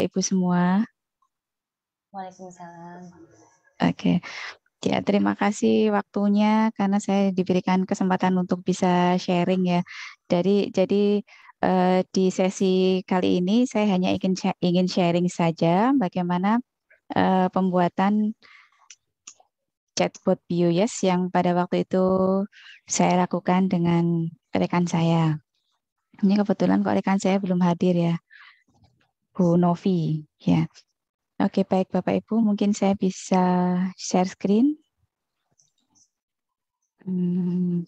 Ibu semua. Waalaikumsalam. Oke. Okay. Ya, terima kasih waktunya karena saya diberikan kesempatan untuk bisa sharing ya. Jadi jadi uh, di sesi kali ini saya hanya ingin ingin sharing saja bagaimana uh, pembuatan chatbot BioYes yang pada waktu itu saya lakukan dengan rekan saya. Ini kebetulan kok rekan saya belum hadir ya. Bu Novi ya. Oke, baik Bapak Ibu, mungkin saya bisa share screen. Hmm.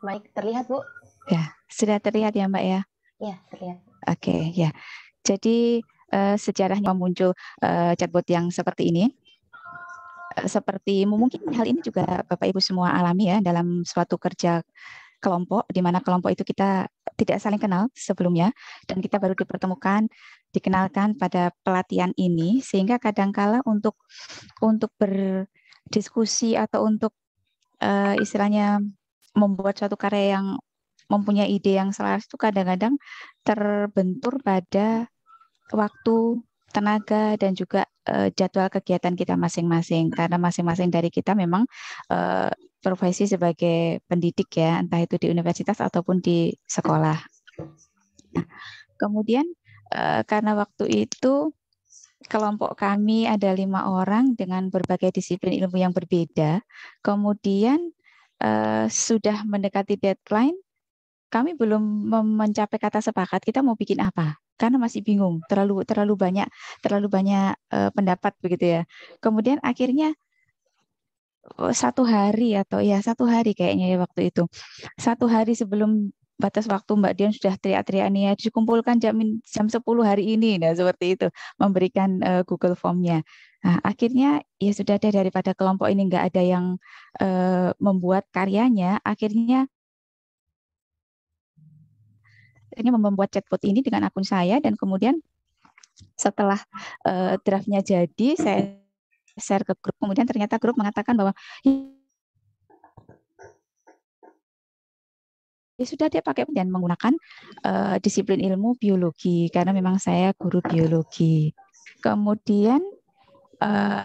Baik, terlihat Bu? Ya, sudah terlihat ya Mbak ya? Ya, terlihat. Oke, ya. Jadi uh, sejarahnya muncul uh, chatbot yang seperti ini eh, seperti mungkin hal ini juga Bapak Ibu semua alami ya dalam suatu kerja kelompok di mana kelompok itu kita tidak saling kenal sebelumnya dan kita baru dipertemukan dikenalkan pada pelatihan ini sehingga kadangkala untuk untuk berdiskusi atau untuk uh, istilahnya membuat suatu karya yang mempunyai ide yang selaras itu kadang-kadang terbentur pada waktu, tenaga dan juga uh, jadwal kegiatan kita masing-masing karena masing-masing dari kita memang uh, profesi sebagai pendidik ya entah itu di universitas ataupun di sekolah. Nah, kemudian uh, karena waktu itu kelompok kami ada lima orang dengan berbagai disiplin ilmu yang berbeda. Kemudian uh, sudah mendekati deadline kami belum mencapai kata sepakat kita mau bikin apa karena masih bingung terlalu terlalu banyak terlalu banyak uh, pendapat begitu ya kemudian akhirnya oh, satu hari atau ya satu hari kayaknya ya waktu itu satu hari sebelum batas waktu Mbak Dian sudah teriak-teriak nih ya dikumpulkan jam jam 10 hari ini nah seperti itu memberikan uh, Google Formnya nah akhirnya ya sudah ada daripada kelompok ini nggak ada yang uh, membuat karyanya akhirnya akhirnya membuat chatbot ini dengan akun saya dan kemudian setelah uh, draftnya jadi saya share ke grup kemudian ternyata grup mengatakan bahwa ya sudah dia pakai dan menggunakan uh, disiplin ilmu biologi karena memang saya guru biologi kemudian uh,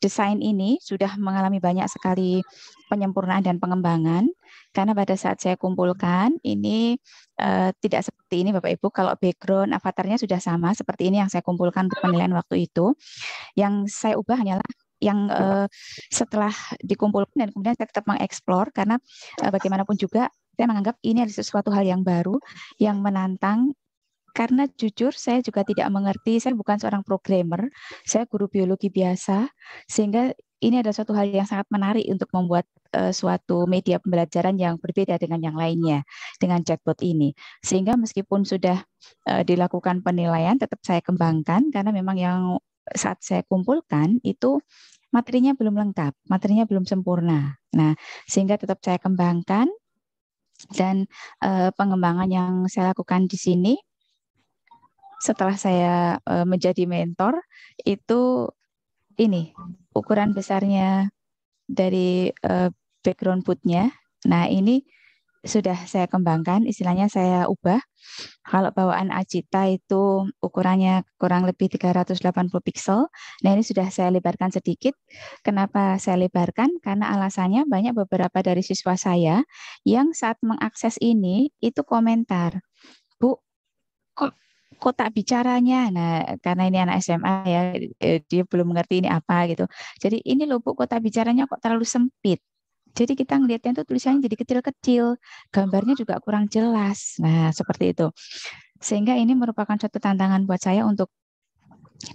desain ini sudah mengalami banyak sekali penyempurnaan dan pengembangan karena pada saat saya kumpulkan ini uh, tidak seperti ini Bapak Ibu kalau background avatarnya sudah sama seperti ini yang saya kumpulkan untuk penilaian waktu itu yang saya ubah hanyalah yang uh, setelah dikumpulkan dan kemudian saya tetap mengeksplor karena uh, bagaimanapun juga saya menganggap ini adalah sesuatu hal yang baru yang menantang karena jujur saya juga tidak mengerti, saya bukan seorang programmer, saya guru biologi biasa, sehingga ini ada suatu hal yang sangat menarik untuk membuat uh, suatu media pembelajaran yang berbeda dengan yang lainnya dengan chatbot ini. Sehingga meskipun sudah uh, dilakukan penilaian, tetap saya kembangkan karena memang yang saat saya kumpulkan itu materinya belum lengkap, materinya belum sempurna. Nah, sehingga tetap saya kembangkan dan uh, pengembangan yang saya lakukan di sini setelah saya eh, menjadi mentor itu ini ukuran besarnya dari uh, background putnya. Nah ini sudah saya kembangkan, istilahnya saya ubah. Kalau bawaan Acita itu ukurannya kurang lebih 380 pixel Nah, ini sudah saya lebarkan sedikit. Kenapa saya lebarkan? Karena alasannya banyak beberapa dari siswa saya yang saat mengakses ini itu komentar, "Bu, kok kotak bicaranya. Nah, karena ini anak SMA ya, e, dia belum mengerti ini apa gitu. Jadi ini loh Bu, kotak bicaranya kok terlalu sempit. Jadi kita ngelihatnya itu tulisannya jadi kecil-kecil, gambarnya juga kurang jelas. Nah, seperti itu. Sehingga ini merupakan suatu tantangan buat saya untuk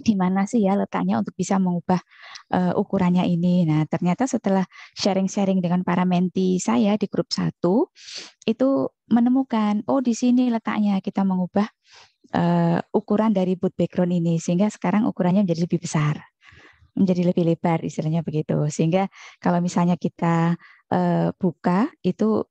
di mana sih ya letaknya untuk bisa mengubah uh, ukurannya ini. Nah, ternyata setelah sharing-sharing dengan para menti saya di grup satu itu menemukan oh di sini letaknya kita mengubah uh, ukuran dari boot background ini sehingga sekarang ukurannya menjadi lebih besar menjadi lebih lebar istilahnya begitu sehingga kalau misalnya kita uh, buka itu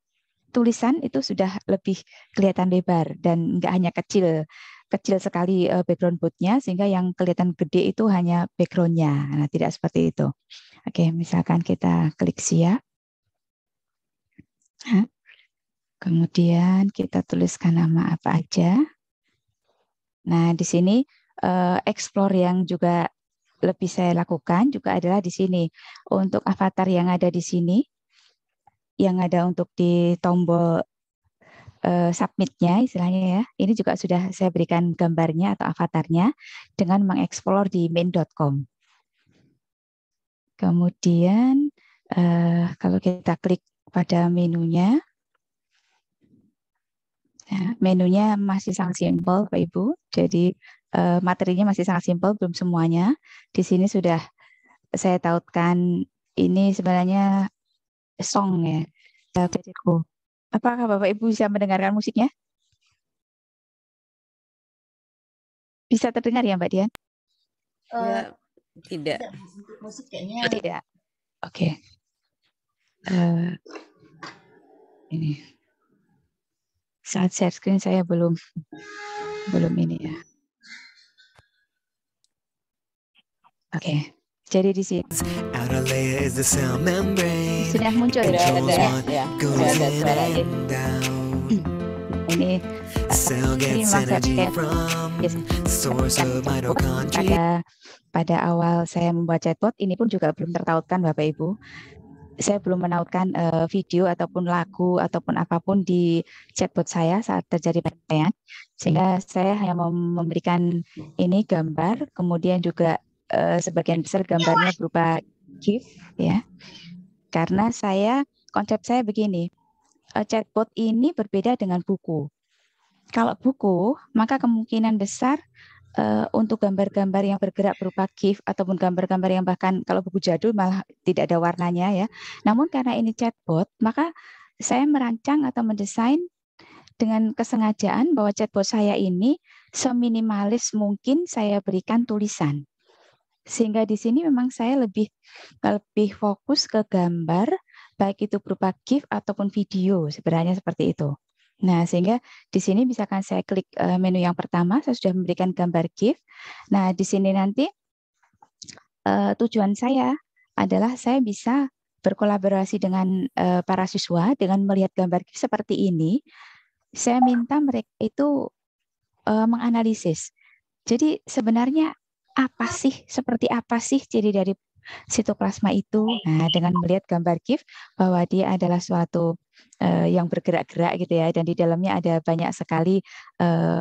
tulisan itu sudah lebih kelihatan lebar dan nggak hanya kecil kecil sekali eh, background bootnya sehingga yang kelihatan gede itu hanya backgroundnya nah tidak seperti itu oke misalkan kita klik siap kemudian kita tuliskan nama apa aja Nah, di sini uh, explore yang juga lebih saya lakukan juga adalah di sini. Untuk avatar yang ada di sini, yang ada untuk di tombol uh, submitnya istilahnya ya, ini juga sudah saya berikan gambarnya atau avatarnya dengan mengeksplor di main.com. Kemudian uh, kalau kita klik pada menunya, Ya, menunya masih sangat simpel, Pak Ibu. Jadi eh, materinya masih sangat simpel, belum semuanya. Di sini sudah saya tautkan ini sebenarnya song ya diriku. Eh, Apakah Bapak Ibu bisa mendengarkan musiknya? Bisa terdengar ya Mbak Dian? Uh, tidak. tidak. tidak. Oke. Okay. Uh, eh, ini saat share screen saya belum belum ini ya. Oke. Okay. Jadi di sini sudah muncul ya, ada, ya. ya sudah ada suara ini. Ini eh, maksudnya pada pada awal saya membuat chatbot ini pun juga belum tertautkan Bapak Ibu saya belum menautkan uh, video ataupun lagu ataupun apapun di chatbot saya saat terjadi pertanyaan. Sehingga saya hanya memberikan ini gambar, kemudian juga uh, sebagian besar gambarnya berupa GIF ya. Karena saya konsep saya begini, uh, chatbot ini berbeda dengan buku. Kalau buku, maka kemungkinan besar uh, untuk gambar-gambar yang bergerak berupa GIF ataupun gambar-gambar yang bahkan kalau buku jadul malah tidak ada warnanya ya. Namun karena ini chatbot, maka saya merancang atau mendesain dengan kesengajaan bahwa chatbot saya ini seminimalis mungkin saya berikan tulisan. Sehingga di sini memang saya lebih lebih fokus ke gambar baik itu berupa GIF ataupun video sebenarnya seperti itu. Nah, sehingga di sini misalkan saya klik eh, menu yang pertama, saya sudah memberikan gambar GIF. Nah, di sini nanti eh, tujuan saya adalah saya bisa berkolaborasi dengan eh, para siswa dengan melihat gambar GIF seperti ini. Saya minta mereka itu menganalisis. Jadi sebenarnya apa sih, seperti apa sih jadi dari sitoplasma itu? Nah, dengan melihat gambar GIF bahwa dia adalah suatu Eh, yang bergerak-gerak gitu ya dan di dalamnya ada banyak sekali eh,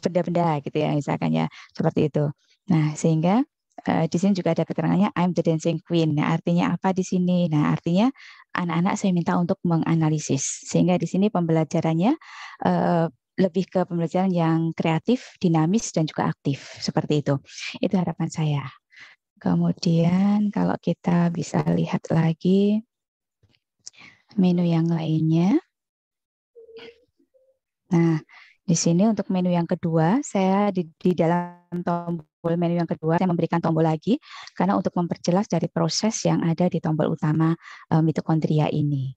benda-benda gitu ya misalkan ya seperti itu. Nah, sehingga Uh, di sini juga ada keterangannya I'm the dancing queen. Nah, artinya apa di sini? Nah, artinya anak-anak saya minta untuk menganalisis. Sehingga di sini pembelajarannya uh, lebih ke pembelajaran yang kreatif, dinamis dan juga aktif. Seperti itu. Itu harapan saya. Kemudian kalau kita bisa lihat lagi menu yang lainnya. Nah, di sini untuk menu yang kedua, saya di, di dalam tombol menu yang kedua, saya memberikan tombol lagi, karena untuk memperjelas dari proses yang ada di tombol utama um, mitokondria ini.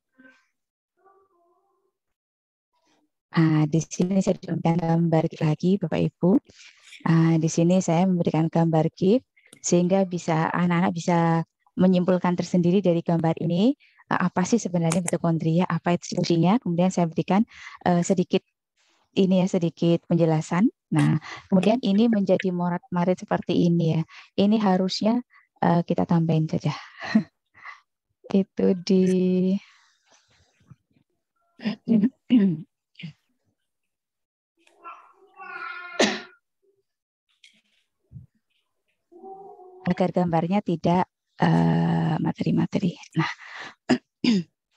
Nah, di sini saya memberikan gambar lagi, Bapak-Ibu. Nah, di sini saya memberikan gambar GIF, sehingga bisa anak-anak bisa menyimpulkan tersendiri dari gambar ini Eh, apa sih sebenarnya mitokondria, apa itu fungsinya. Kemudian saya berikan uh, sedikit ini ya sedikit penjelasan. Nah, kemudian ini menjadi morat marit seperti ini ya. Ini harusnya uh, kita tambahin saja. itu di agar gambarnya tidak uh, materi-materi. Nah,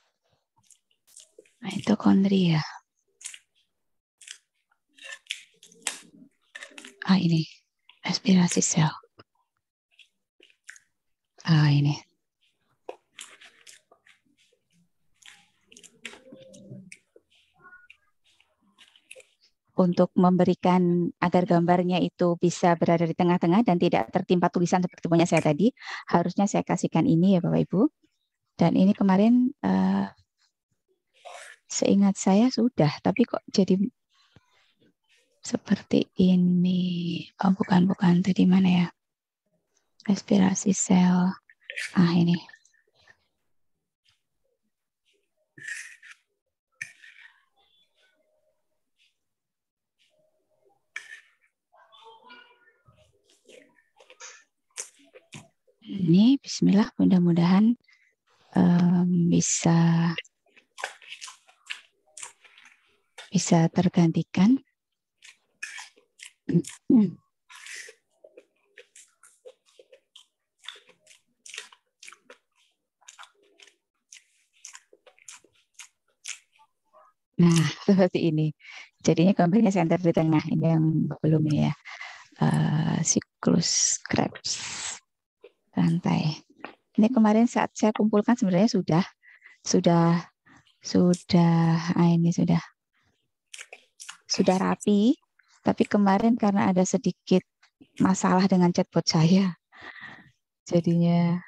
nah itu kondria. Ya. Ah ini respirasi sel. Ah ini untuk memberikan agar gambarnya itu bisa berada di tengah-tengah dan tidak tertimpa tulisan seperti punya saya tadi, harusnya saya kasihkan ini ya Bapak Ibu. Dan ini kemarin uh, seingat saya sudah, tapi kok jadi seperti ini. Oh bukan, bukan. Tadi mana ya? Respirasi sel. Ah ini. ini bismillah mudah-mudahan um, bisa bisa tergantikan. Nah, seperti ini. Jadinya kompilnya center di tengah yang belum ya. Uh, siklus Krebs rantai. Ini kemarin saat saya kumpulkan sebenarnya sudah sudah sudah ah ini sudah sudah rapi, tapi kemarin karena ada sedikit masalah dengan chatbot saya. Jadinya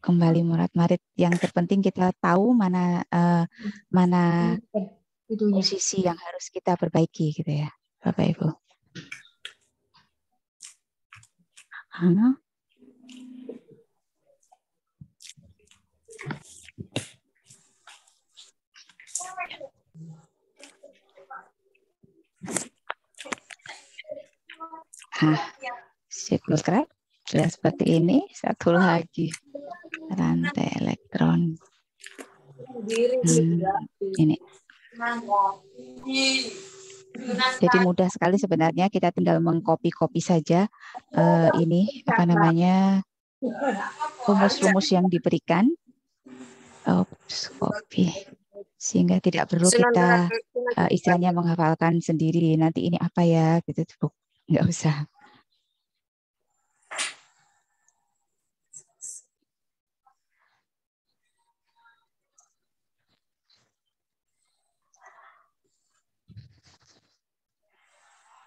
kembali murat marit yang terpenting kita tahu mana uh, mana posisi yang harus kita perbaiki gitu ya Bapak Ibu. Ana. Ah, siklus sudah seperti ini satu lagi rantai elektron. Hmm, ini. Jadi mudah sekali sebenarnya kita tinggal mengcopy-copy saja uh, ini apa namanya rumus-rumus yang diberikan. Oops, copy sehingga tidak perlu kita uh, istilahnya menghafalkan sendiri nanti ini apa ya gitu nggak usah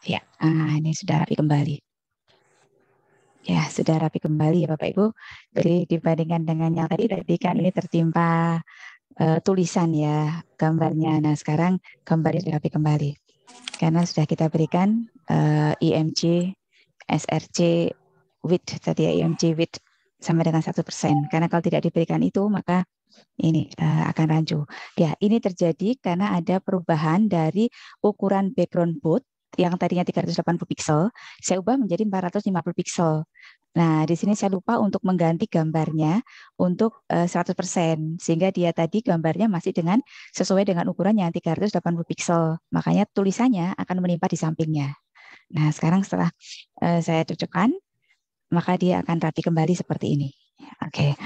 Ya, ah, ini sudah rapi kembali. Ya, sudah rapi kembali ya Bapak Ibu. Jadi dibandingkan dengan yang tadi, tadi kan ini tertimpa uh, tulisan ya gambarnya. Nah, sekarang gambarnya sudah rapi kembali. Karena sudah kita berikan uh, eh, IMC, SRC, width tadi ya, IMC width sama dengan satu persen. Karena kalau tidak diberikan itu, maka ini uh, akan rancu. Ya, ini terjadi karena ada perubahan dari ukuran background boot yang tadinya 380 piksel, saya ubah menjadi 450 piksel. Nah, di sini saya lupa untuk mengganti gambarnya untuk 100%, eh, sehingga dia tadi gambarnya masih dengan sesuai dengan ukuran yang 380 piksel. Makanya tulisannya akan menimpa di sampingnya. Nah, sekarang setelah eh, saya cocokkan, maka dia akan rapi kembali seperti ini. Oke,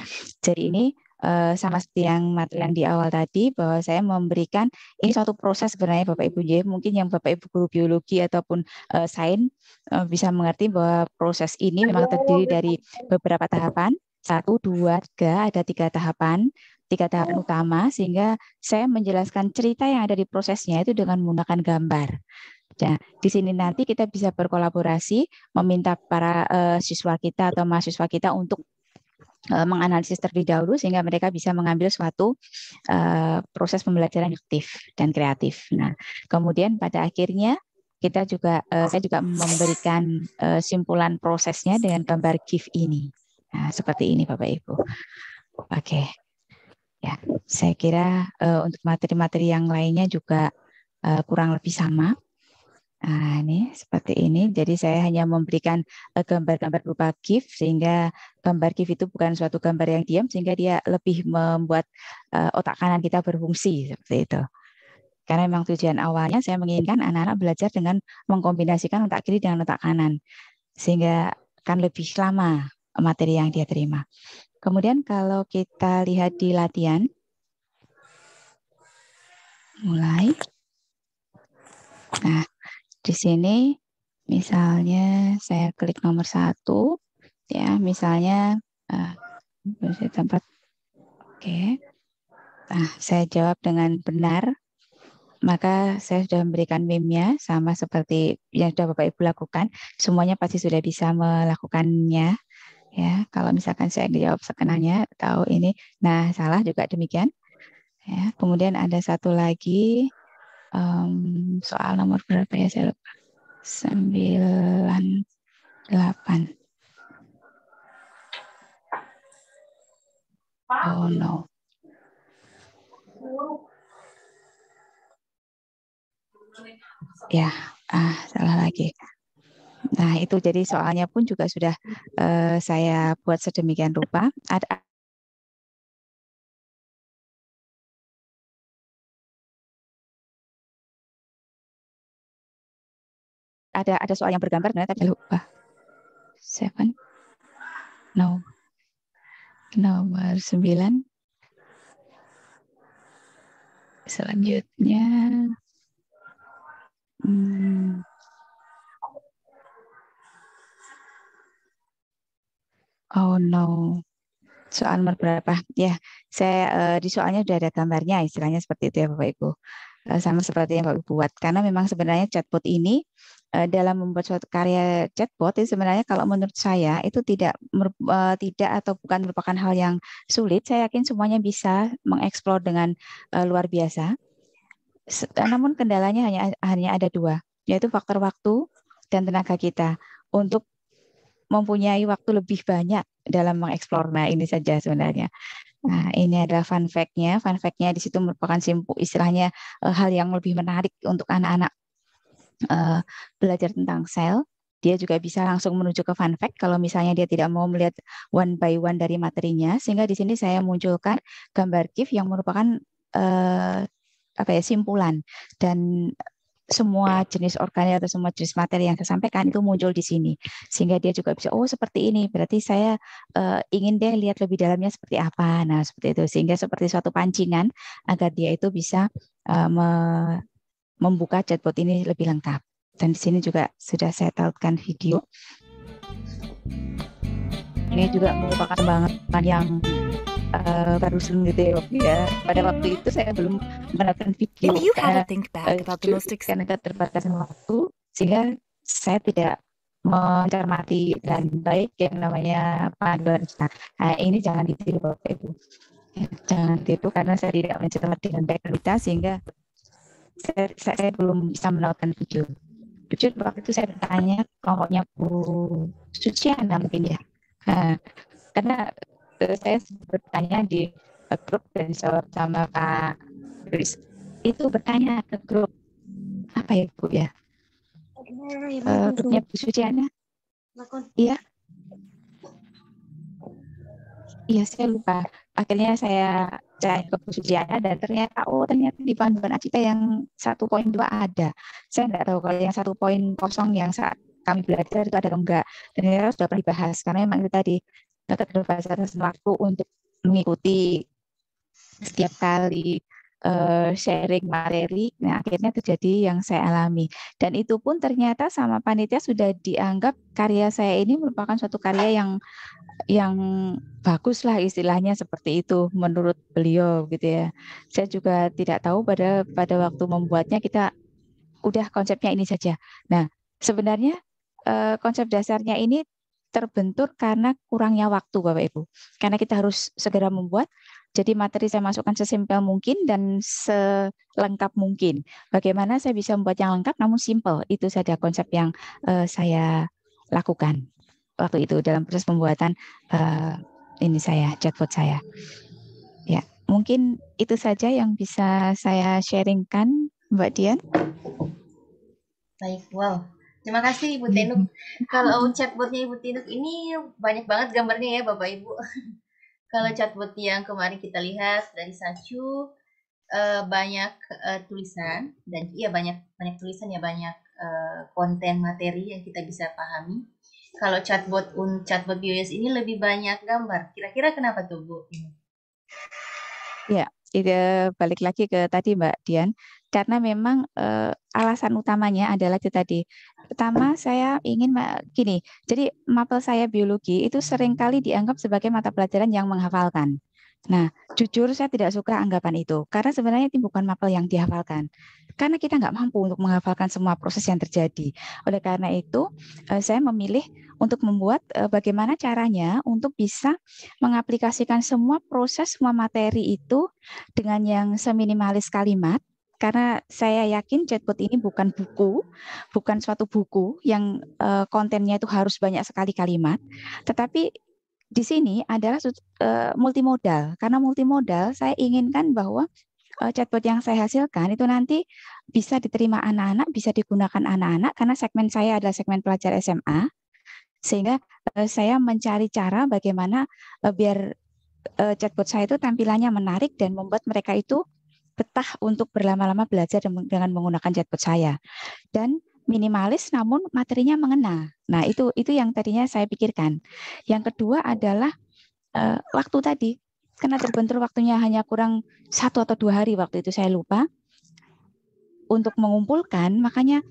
jadi ini Uh, sama seperti yang yang di awal tadi bahwa saya memberikan ini suatu proses sebenarnya Bapak Ibu ya mungkin yang Bapak Ibu guru biologi ataupun uh, sains uh, bisa mengerti bahwa proses ini memang terdiri dari beberapa tahapan satu dua tiga ada tiga tahapan tiga tahapan utama sehingga saya menjelaskan cerita yang ada di prosesnya itu dengan menggunakan gambar Nah, di sini nanti kita bisa berkolaborasi, meminta para uh, siswa kita atau mahasiswa kita untuk Eh, menganalisis terlebih dahulu sehingga mereka bisa mengambil suatu uh, proses pembelajaran aktif dan kreatif. Nah, kemudian pada akhirnya kita juga uh, saya juga memberikan uh, simpulan prosesnya dengan gambar GIF ini. Nah, seperti ini Bapak Ibu. Oke. Okay. Ya, saya kira uh, untuk materi-materi yang lainnya juga uh, kurang lebih sama. Nah, ini seperti ini. Jadi saya hanya memberikan eh, gambar-gambar berupa GIF sehingga gambar GIF itu bukan suatu gambar yang diam sehingga dia lebih membuat eh, otak kanan kita berfungsi seperti itu. Karena memang tujuan awalnya saya menginginkan anak-anak belajar dengan mengkombinasikan otak kiri dengan otak kanan sehingga akan lebih lama materi yang dia terima. Kemudian kalau kita lihat di latihan mulai Nah, di sini misalnya saya klik nomor satu ya misalnya uh, tempat oke okay. nah saya jawab dengan benar maka saya sudah memberikan meme-nya sama seperti yang sudah Bapak Ibu lakukan. Semuanya pasti sudah bisa melakukannya. Ya, kalau misalkan saya jawab sekenanya atau ini, nah salah juga demikian. Ya, kemudian ada satu lagi um, soal nomor berapa ya saya lupa. sembilan delapan Oh no. Ya, ah salah lagi. Nah, itu jadi soalnya pun juga sudah uh, saya buat sedemikian rupa. Ada ada ada soal yang bergambar ternyata tadi lupa. Seven. No. Nomor sembilan. Selanjutnya. Hmm. Oh no. Soal nomor berapa? Ya, saya uh, di soalnya sudah ada gambarnya, istilahnya seperti itu ya Bapak Ibu. Eh, sama seperti yang Pak buat karena memang sebenarnya chatbot ini eh, dalam membuat suatu karya chatbot itu sebenarnya kalau menurut saya itu tidak eh, tidak atau bukan merupakan hal yang sulit saya yakin semuanya bisa mengeksplor dengan luar biasa namun kendalanya hanya hanya ada dua yaitu faktor waktu dan tenaga kita untuk mempunyai waktu lebih banyak dalam mengeksplor nah ini saja sebenarnya Nah, ini adalah fun fact-nya. Fun fact-nya di situ merupakan simpul istilahnya uh, hal yang lebih menarik untuk anak-anak uh, belajar tentang sel. Dia juga bisa langsung menuju ke fun fact kalau misalnya dia tidak mau melihat one by one dari materinya. Sehingga di sini saya munculkan gambar GIF yang merupakan uh, apa ya simpulan dan semua jenis organik atau semua jenis materi yang saya sampaikan itu muncul di sini sehingga dia juga bisa oh seperti ini berarti saya uh, ingin dia lihat lebih dalamnya seperti apa nah seperti itu sehingga seperti suatu pancingan agar dia itu bisa uh, me membuka chatbot ini lebih lengkap dan di sini juga sudah saya tautkan video ini juga merupakan banget yang uh, eh, Barusun ya Pada waktu hmm. itu saya belum menerapkan video you karena, think back eh, about the most karena keterbatasan waktu sehingga saya tidak mencermati dan baik yang namanya panduan Nah, ini jangan ditiru Bapak Ibu. Ya, jangan ditiru karena saya tidak mencermati dengan baik kita sehingga saya, saya belum bisa melakukan video. Jujur waktu itu saya bertanya kelompoknya Bu Suciana mungkin ya. Nah, karena terus saya bertanya di eh, grup dan jawab sama Pak Chris itu bertanya ke grup apa ya Bu ya uh, grupnya Bu Suciana iya iya saya lupa akhirnya saya cari ke Bu Suciana dan ternyata oh ternyata di panduan Acita yang satu poin dua ada saya nggak tahu kalau yang satu poin kosong yang saat kami belajar itu ada atau enggak dan ternyata sudah pernah dibahas karena memang itu tadi tetap advisor selaku untuk mengikuti setiap kali uh, sharing materi. Nah, akhirnya terjadi yang saya alami. Dan itu pun ternyata sama panitia sudah dianggap karya saya ini merupakan suatu karya yang yang bagus lah istilahnya seperti itu menurut beliau gitu ya. Saya juga tidak tahu pada pada waktu membuatnya kita udah konsepnya ini saja. Nah, sebenarnya eh, konsep dasarnya ini terbentur karena kurangnya waktu Bapak Ibu. Karena kita harus segera membuat. Jadi materi saya masukkan sesimpel mungkin dan selengkap mungkin. Bagaimana saya bisa membuat yang lengkap namun simple. Itu saja konsep yang uh, saya lakukan waktu itu dalam proses pembuatan uh, ini saya chatbot saya. Ya, mungkin itu saja yang bisa saya sharingkan Mbak Dian. Baik, wow. Terima kasih Ibu Tenuk. Kalau chatbotnya Ibu Tenuk ini banyak banget gambarnya ya Bapak Ibu. Kalau chatbot yang kemarin kita lihat dari Sancho eh, banyak eh, tulisan dan iya banyak banyak tulisan ya banyak eh, konten materi yang kita bisa pahami. Kalau chatbot un chatbot BioS ini lebih banyak gambar. Kira-kira kenapa tuh Bu? Ya, balik lagi ke tadi Mbak Dian karena memang uh, alasan utamanya adalah itu tadi. Pertama, saya ingin gini. Jadi mapel saya biologi itu seringkali dianggap sebagai mata pelajaran yang menghafalkan. Nah, jujur saya tidak suka anggapan itu karena sebenarnya itu bukan mapel yang dihafalkan. Karena kita nggak mampu untuk menghafalkan semua proses yang terjadi. Oleh karena itu, eh, saya memilih untuk membuat eh, bagaimana caranya untuk bisa mengaplikasikan semua proses, semua materi itu dengan yang seminimalis kalimat karena saya yakin chatbot ini bukan buku, bukan suatu buku yang uh, kontennya itu harus banyak sekali kalimat, tetapi di sini adalah uh, multimodal. Karena multimodal, saya inginkan bahwa uh, chatbot yang saya hasilkan itu nanti bisa diterima anak-anak, bisa digunakan anak-anak karena segmen saya adalah segmen pelajar SMA. Sehingga uh, saya mencari cara bagaimana uh, biar uh, chatbot saya itu tampilannya menarik dan membuat mereka itu betah untuk berlama-lama belajar dengan menggunakan chatbot saya. Dan minimalis namun materinya mengena. Nah, itu itu yang tadinya saya pikirkan. Yang kedua adalah uh, waktu tadi karena terbentur waktunya hanya kurang satu atau dua hari waktu itu saya lupa untuk mengumpulkan makanya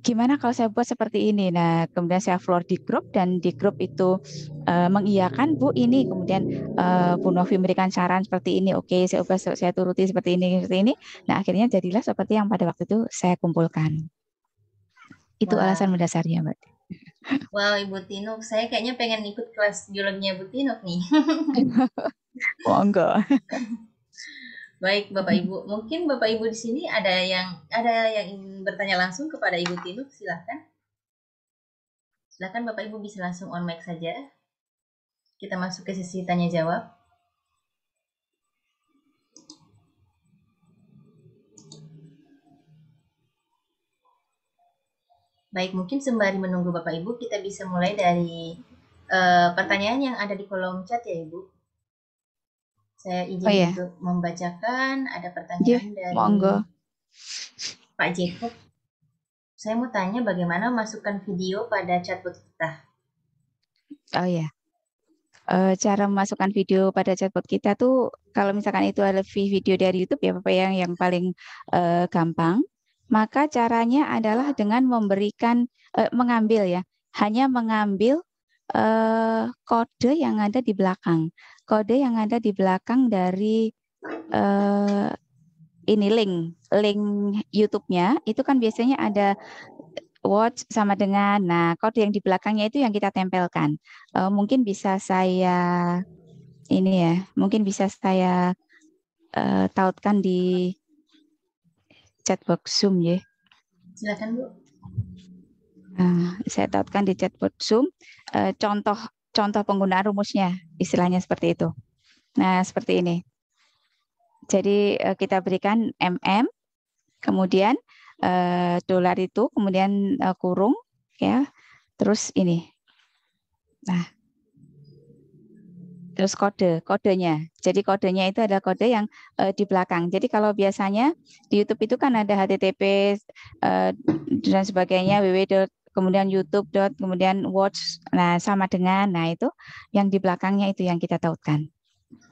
gimana kalau saya buat seperti ini? Nah, kemudian saya floor di grup dan di grup itu uh, mengiyakan Bu ini, kemudian uh, Bu Novi memberikan saran seperti ini, oke okay, saya ubah saya turuti seperti ini seperti ini. Nah, akhirnya jadilah seperti yang pada waktu itu saya kumpulkan. Itu wow. alasan mendasarnya, Mbak. Wow, Ibu Tinuk, saya kayaknya pengen ikut kelas biologinya Ibu Tinuk nih. oh, enggak. Baik, Bapak hmm. Ibu. Mungkin Bapak Ibu di sini ada yang ada yang ingin bertanya langsung kepada Ibu Tinu, silakan. Silakan Bapak Ibu bisa langsung on mic saja. Kita masuk ke sesi tanya jawab. Baik, mungkin sembari menunggu Bapak Ibu, kita bisa mulai dari uh, pertanyaan yang ada di kolom chat ya Ibu. Saya oh, izin oh, iya. untuk membacakan. Ada pertanyaan yeah, dari monggo. Pak Jacob. Saya mau tanya bagaimana masukkan video pada chatbot kita. Oh ya. E, cara memasukkan video pada chatbot kita tuh kalau misalkan itu lebih video dari YouTube ya Bapak yang yang paling e, gampang. Maka caranya adalah dengan memberikan e, mengambil ya. Hanya mengambil Eh, kode yang ada di belakang. Kode yang ada di belakang dari uh, ini link, link YouTube-nya itu kan biasanya ada watch sama dengan. Nah, kode yang di belakangnya itu yang kita tempelkan. Uh, mungkin bisa saya ini ya, mungkin bisa saya uh, tautkan di chat box Zoom ya. Silakan Bu. Eh, saya tautkan di chatbot Zoom contoh eh, contoh contoh penggunaan rumusnya, istilahnya seperti itu. Nah, seperti ini. Jadi eh, kita berikan mm, kemudian dolar itu, kemudian kurung, ya, terus ini. Nah, terus kode kodenya. Jadi kodenya itu adalah kode yang uh, di belakang. Jadi kalau biasanya di YouTube itu kan ada http uh, dan sebagainya www kemudian YouTube dot, kemudian watch, nah sama dengan, nah itu yang di belakangnya itu yang kita tautkan.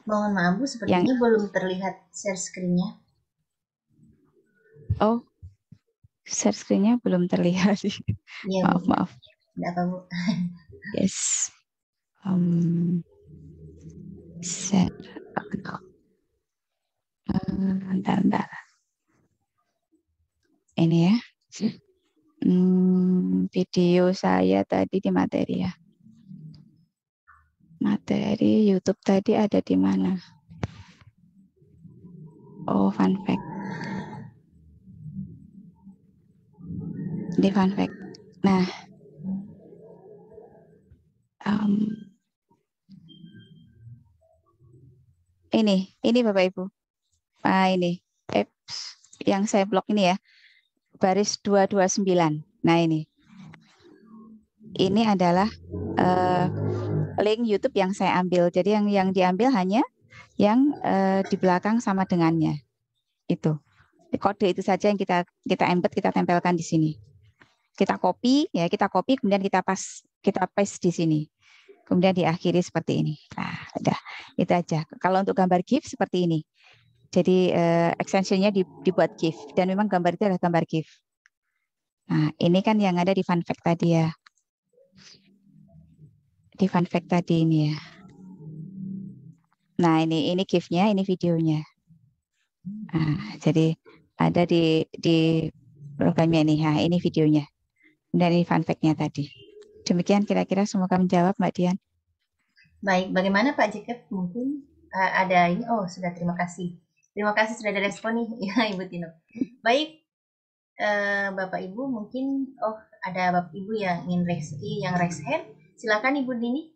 Mohon maaf Bu, sepertinya yang, belum terlihat share screen-nya. Oh, share screen-nya belum terlihat. Ya, maaf, Bu. maaf. Tidak apa, Bu. yes. Um, share. Uh, bentar, bentar. Ini ya. Hmm, video saya tadi di materi ya. Materi YouTube tadi ada di mana? Oh, fun fact. Di fun fact. Nah, um, ini, ini Bapak Ibu. Nah, ini apps yang saya blok ini ya baris 229. Nah ini. Ini adalah uh, link YouTube yang saya ambil. Jadi yang yang diambil hanya yang uh, di belakang sama dengannya. Itu. Kode itu saja yang kita kita embed, kita tempelkan di sini. Kita copy ya, kita copy kemudian kita pas kita paste di sini. Kemudian diakhiri seperti ini. Nah, udah. Itu aja. Kalau untuk gambar GIF seperti ini. Jadi uh, extensionnya dibuat GIF dan memang gambar itu adalah gambar GIF. Nah, ini kan yang ada di fun fact tadi ya. Di fun fact tadi ini ya. Nah, ini ini GIF-nya, ini videonya. Nah, jadi ada di di programnya ini. ya, nah, ini videonya. Dan ini fun fact-nya tadi. Demikian kira-kira semoga menjawab Mbak Dian. Baik, bagaimana Pak Jacob? Mungkin uh, ada ini. Oh, sudah terima kasih. Terima kasih sudah ada respon nih, ya Ibu Tino. Baik, eh, Bapak Ibu mungkin, oh ada Bapak Ibu yang ingin raise, yang raise hand. Silakan Ibu Dini.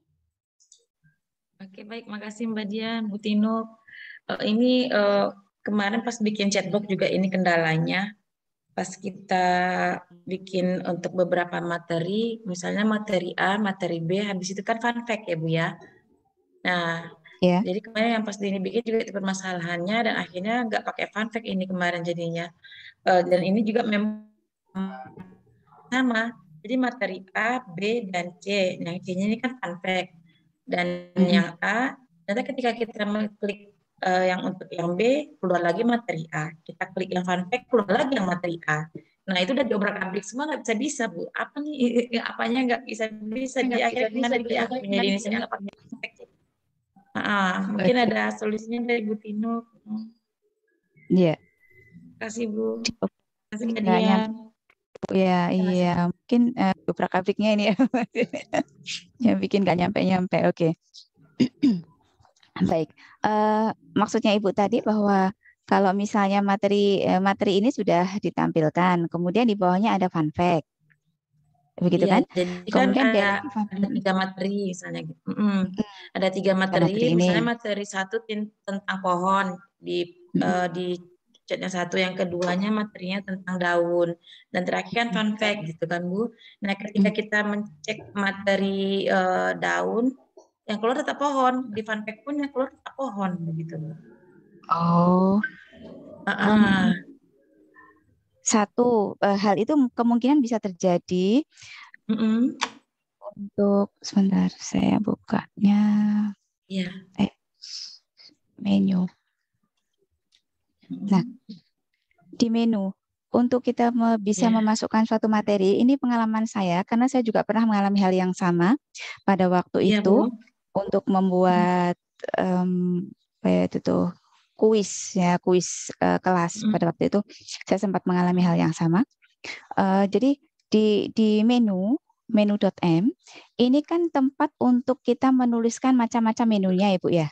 Oke baik, makasih Mbak Dian, Bu Tino. Uh, ini uh, kemarin pas bikin chatbox juga ini kendalanya. Pas kita bikin untuk beberapa materi, misalnya materi A, materi B, habis itu kan fun fact ya Bu ya. Nah, Yeah. Jadi kemarin yang pas ini bikin juga itu permasalahannya dan akhirnya nggak pakai fun fact ini kemarin jadinya. Uh, dan ini juga memang sama. Jadi materi A, B, dan C. Nah, c ini kan fun fact. Dan hmm. yang A, ternyata ketika kita klik uh, eh, yang untuk yang B, keluar lagi materi A. Kita klik yang fun fact, keluar lagi yang materi A. Nah itu udah diobrak abrik semua nggak bisa bisa bu. Apa nih apanya nggak bisa bisa di akhirnya di akhirnya di sini nggak pakai Ah, mungkin ada solusinya dari Bu Tino. Iya. Yeah. Kasih Bu. Kasih Bu Ya, iya. iya. Mungkin uh, eh, dobrak ini ya. yang bikin gak nyampe-nyampe. Oke. Okay. Baik. Uh, maksudnya Ibu tadi bahwa kalau misalnya materi eh, materi ini sudah ditampilkan, kemudian di bawahnya ada fun fact begitu ya, kan? Jadi kan ada, ah, ada tiga materi misalnya gitu. Mm -hmm. Ada tiga materi, materi misalnya materi satu tentang pohon di mm -hmm. uh, di chatnya satu, yang keduanya materinya tentang daun dan terakhir kan fun fact gitu kan Bu. Nah, ketika hmm. kita mencek materi uh, daun yang keluar tetap pohon, di fun fact pun yang keluar tetap pohon begitu. Oh. Uh -uh. Hmm satu uh, hal itu kemungkinan bisa terjadi mm -hmm. untuk sebentar saya bukanya yeah. eh, menu nah di menu untuk kita bisa yeah. memasukkan suatu materi ini pengalaman saya karena saya juga pernah mengalami hal yang sama pada waktu yeah, itu Bu. untuk membuat um, apa ya itu tuh kuis ya kuis uh, kelas mm. pada waktu itu saya sempat mengalami hal yang sama. Uh, jadi di di menu menu.m ini kan tempat untuk kita menuliskan macam-macam menunya ibu ya, ya.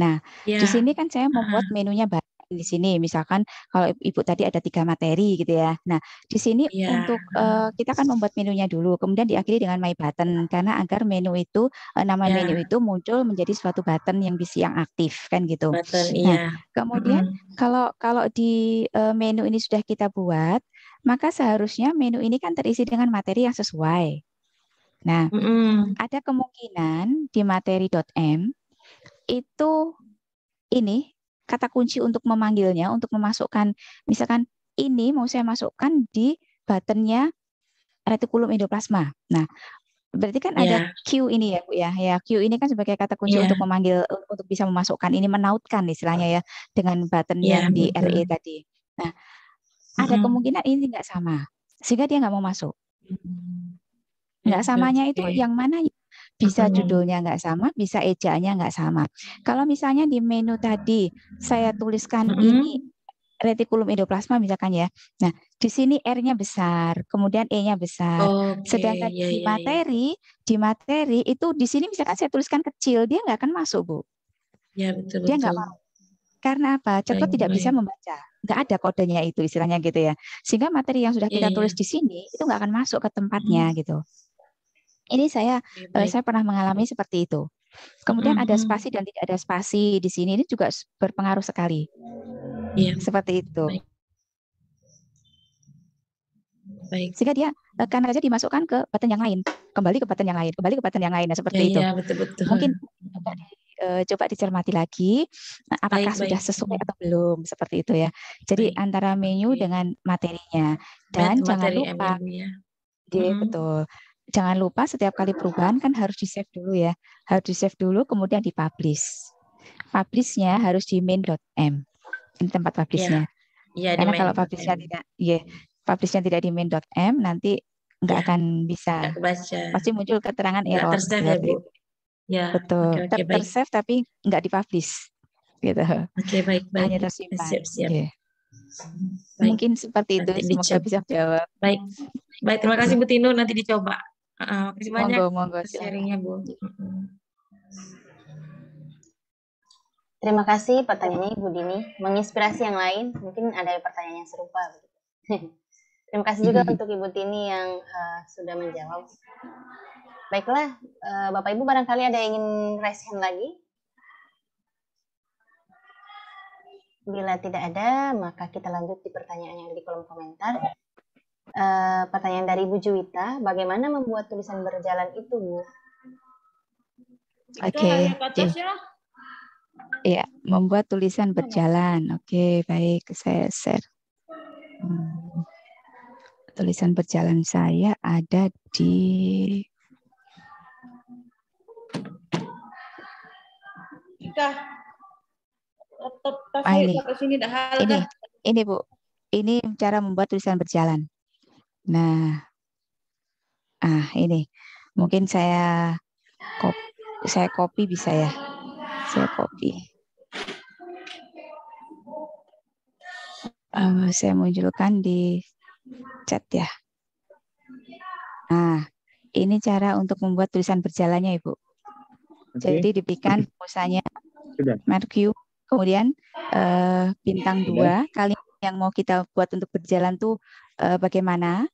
Nah, yeah. di ya. sini kan saya membuat uh -huh. menunya baru di sini misalkan kalau ibu tadi ada tiga materi gitu ya nah di sini yeah. untuk uh, kita kan membuat menunya dulu kemudian diakhiri dengan my button karena agar menu itu uh, nama yeah. menu itu muncul menjadi suatu button yang bisa yang aktif kan gitu button, nah iya. kemudian mm. kalau kalau di uh, menu ini sudah kita buat maka seharusnya menu ini kan terisi dengan materi yang sesuai nah mm -hmm. ada kemungkinan di materi m itu ini kata kunci untuk memanggilnya, untuk memasukkan misalkan ini mau saya masukkan di buttonnya retikulum endoplasma. Nah, berarti kan yeah. ada iya. Q ini ya Bu ya. Ya, Q ini kan sebagai kata kunci yeah. untuk memanggil untuk bisa memasukkan ini menautkan istilahnya ya dengan button yeah, yang iya, di betul. RE tadi. Nah, ada kemungkinan ini nggak sama sehingga dia nggak mau masuk. Hmm. Nggak samanya itu yang mana ya bisa judulnya nggak sama, bisa ejaannya nggak sama. Kalau misalnya di menu tadi saya tuliskan mm -hmm. ini retikulum endoplasma misalkan ya. Nah, di sini R-nya besar, kemudian E-nya besar. Okay, Sedangkan yeah, di iya, iya. materi, yeah, di materi itu di sini misalkan saya tuliskan kecil, dia nggak akan masuk, Bu. Ya, betul. Dia nggak mau. Karena apa? Cerpen tidak baik. bisa membaca. Nggak ada kodenya itu istilahnya gitu ya. Sehingga materi yang sudah iya, kita tulis di sini itu nggak akan masuk ke tempatnya hmm. gitu. Ini saya ya, saya pernah mengalami seperti itu. Kemudian mm-hmm. ada spasi dan tidak ada spasi di sini ini juga berpengaruh sekali. Ya. Seperti itu. Baik. Baik. Sehingga dia eh, karena saja dimasukkan ke button yang lain, kembali ke button yang lain, kembali ke button yang lain, nah, seperti ya, itu. Ya, betul betul. Mungkin coba, eh, dicermati lagi, apakah baik, sudah baik. sesuai atau belum, seperti itu ya. Jadi baik. antara menu dengan materinya dan Met, jangan materi lupa. ya. hmm. betul jangan lupa setiap kali perubahan kan harus di-save dulu ya. Harus di-save dulu kemudian dipublish. Publishnya harus di main.m. Ini tempat publishnya. Yeah. Yeah, Karena kalau publishnya tidak, ya yeah, publishnya tidak di main.m nanti nggak yeah. akan bisa. baca. Pasti muncul keterangan nggak error. ya, Bu. Ya, Betul. Okay, okay, tersave tapi nggak dipublish. Gitu. Oke, okay, baik, baik. Hanya tersimpan. Siap, siap. Yeah. Baik. Mungkin seperti itu, Nanti semoga dicoba. bisa jawab. Baik. Baik, terima kasih Bu Tino. Nanti dicoba makasih banyak sharingnya Bu. Terima kasih pertanyaannya Ibu Dini. Menginspirasi yang lain, mungkin ada pertanyaan yang serupa. Terima kasih juga untuk Ibu Dini yang uh, sudah menjawab. Baiklah, uh, Bapak Ibu barangkali ada yang ingin raise hand lagi. Bila tidak ada, maka kita lanjut di pertanyaan yang di kolom komentar. Eh, pertanyaan dari Bu Juwita, bagaimana membuat tulisan berjalan itu, Bu? Oke. Okay. Ya? Iya, membuat tulisan iya, berjalan. Oke, okay, baik, saya share. Hmm. Tulisan berjalan saya ada di ah, ini, ini Bu, ini cara membuat tulisan berjalan. Nah, ah ini mungkin saya copy, saya copy bisa ya. Saya copy. Uh, saya munculkan di chat ya. Nah, ini cara untuk membuat tulisan berjalannya, Ibu. Okay. Jadi diberikan pulsanya mercury kemudian uh, bintang dua kali yang mau kita buat untuk berjalan tuh uh, bagaimana.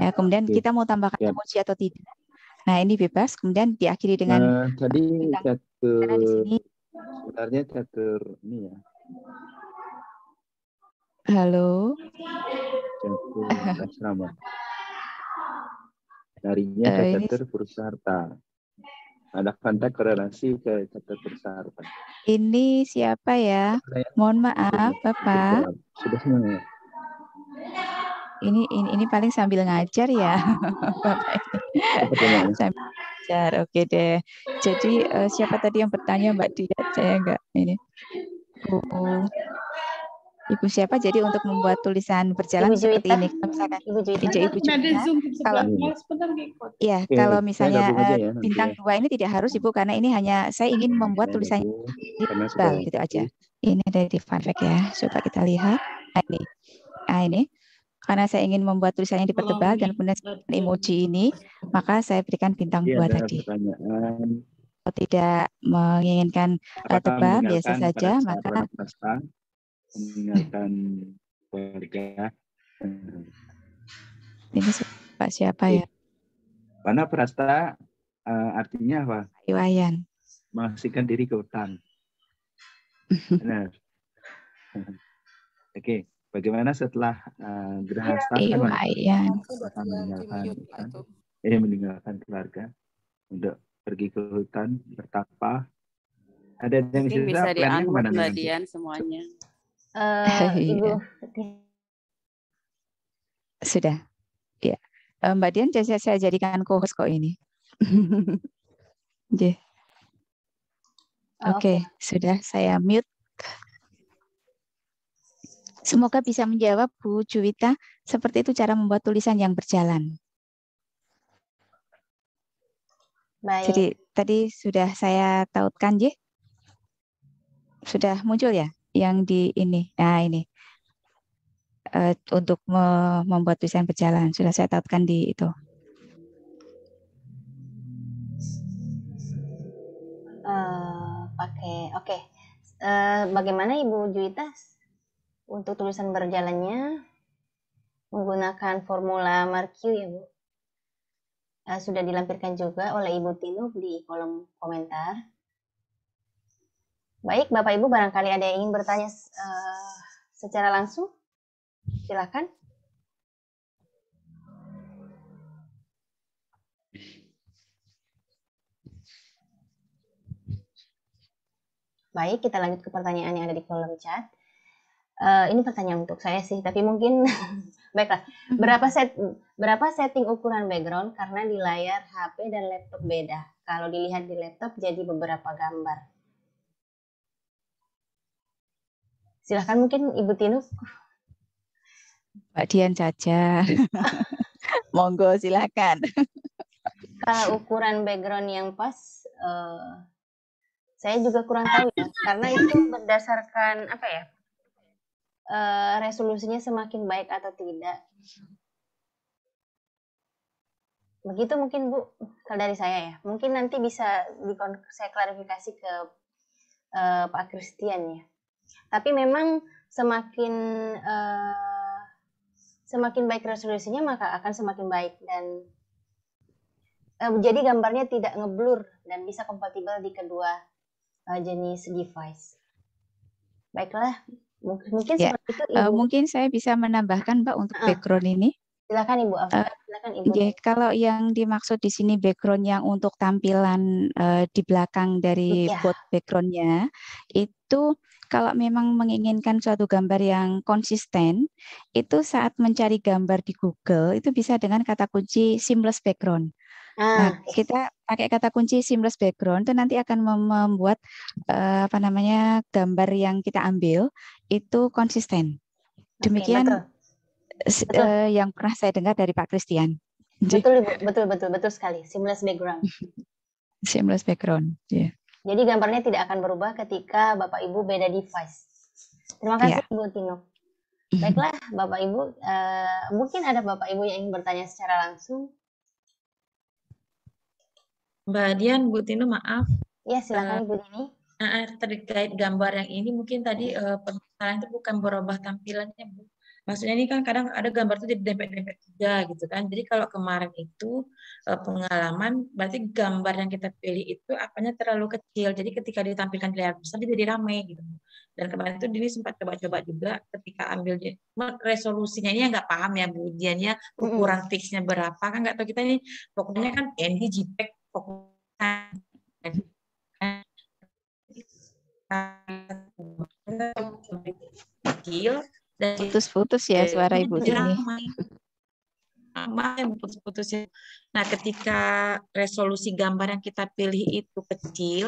Ya, kemudian kita mau tambahkan yeah. emoji atau tidak. Nah, ini bebas. Kemudian diakhiri dengan uh, tadi catur karena di sini sebenarnya catur ini ya. Halo. Catur darinya Larinya uh, catur harta. Ada kontak korelasi ke catur bursa Ini siapa ya? Mohon maaf, Bapak. Sudah semuanya ini ini, ini paling sambil ngajar ya sambil ngajar oke deh jadi uh, siapa tadi yang bertanya Mbak Dia saya enggak ini Bu Ibu siapa? Jadi untuk membuat tulisan berjalan Ibu seperti ini, misalkan Ibu jadi Ibu kan Kalau iya, ya, kalau eh, misalnya ya, bintang dua ini tidak harus Ibu karena ini hanya saya ingin membuat tulisannya gitu aja. Ini ada di fanfic ya. Coba kita lihat. Nah, ini. Nah, ini. Karena saya ingin membuat tulisannya dipertebal dan kemudian emoji ini, maka saya berikan bintang iya, dua tadi. Kalau tidak menginginkan eh, tebal, biasa saja, maka mengingatkan keluarga. Ini Pak siapa iya. ya? Karena Prasta eh, artinya apa? Iwayan. Mengasingkan diri ke hutan. Benar. Oke. Okay. Bagaimana setelah uh, gerhana start meninggalkan hutan, eh iya, iya, iya. meninggalkan keluarga untuk pergi ke hutan bertapa. Ada yang bisa, bisa kemudian mana Dian semuanya. Eh, Ibu. Sudah. Ya. Mbak Dian saya, saya jadikan co kok ini. Oke, okay, ah, okay. sudah saya mute. Semoga bisa menjawab Bu Juwita. Seperti itu cara membuat tulisan yang berjalan. Baik. Jadi tadi sudah saya tautkan, J. Sudah muncul ya yang di ini. Nah, ini. Uh, untuk me membuat tulisan berjalan sudah saya tautkan di itu. Uh, pakai oke. Okay. Uh, eh, bagaimana Ibu Juwita untuk tulisan berjalannya, menggunakan formula Markiu ya Bu. Uh, sudah dilampirkan juga oleh Ibu Tino di kolom komentar. Baik, Bapak Ibu barangkali ada yang ingin bertanya uh, secara langsung? Silakan. Baik, kita lanjut ke pertanyaan yang ada di kolom chat. Eh, ini pertanyaan untuk saya sih, tapi mungkin baiklah. Berapa set berapa setting ukuran background karena di layar HP dan laptop beda. Kalau dilihat di laptop jadi beberapa gambar. Silahkan mungkin Ibu Tinus. Mbak Dian caca Monggo silakan. Kalau ukuran background yang pas uh, saya juga kurang tahu ya karena itu berdasarkan apa ya Eh, resolusinya semakin baik atau tidak. Begitu mungkin Bu, kalau dari saya ya. Mungkin nanti bisa saya klarifikasi ke uh, Pak Christian ya. Tapi memang semakin uh, semakin baik resolusinya maka akan semakin baik dan uh, jadi gambarnya tidak ngeblur dan bisa kompatibel di kedua uh, jenis device. Baiklah, Mungkin, ya. seperti itu. Eh, Ibu. Uh, mungkin saya bisa menambahkan Mbak untuk uh. background ini. Silakan Ibu. Uh, Ibu. Ya, kalau yang dimaksud di sini background yang untuk tampilan uh, di belakang dari ya. bot backgroundnya itu kalau memang menginginkan suatu gambar yang konsisten, itu saat mencari gambar di Google itu bisa dengan kata kunci seamless background. Ah. Nah, kita pakai kata kunci seamless background itu nanti akan membuat uh, apa namanya gambar yang kita ambil itu konsisten. Demikian Oke, betul. Betul. Uh, yang pernah saya dengar dari Pak Christian. Betul, betul, betul, betul sekali. Seamless background. seamless background, Yeah. Jadi gambarnya tidak akan berubah ketika Bapak Ibu beda device. Terima kasih yeah. Ibu Tino. Mm-hmm. Baiklah, Bapak Ibu, uh, mungkin ada Bapak Ibu yang ingin bertanya secara langsung Mbak Dian, Bu Tino, maaf. Iya, silakan eh, bu Ibu Dini. Uh, eh, eh, terkait gambar yang ini, mungkin tadi uh, permasalahan itu bukan berubah tampilannya, Bu. Maksudnya ini kan kadang ada gambar itu jadi dempet-dempet tiga gitu kan. Jadi kalau kemarin itu uh, pengalaman, berarti gambar yang kita pilih itu apanya terlalu kecil. Jadi ketika ditampilkan di layar besar, jadi ramai gitu. Dan kemarin itu Dini sempat coba-coba juga ketika ambil resolusinya ini nggak paham ya Bu ukuran fixnya berapa kan nggak tahu kita ini pokoknya kan PNG JPEG kecil dan putus-putus ya suara ibu iya, ini. putus-putus ya. Nah, ketika resolusi gambar yang kita pilih itu kecil,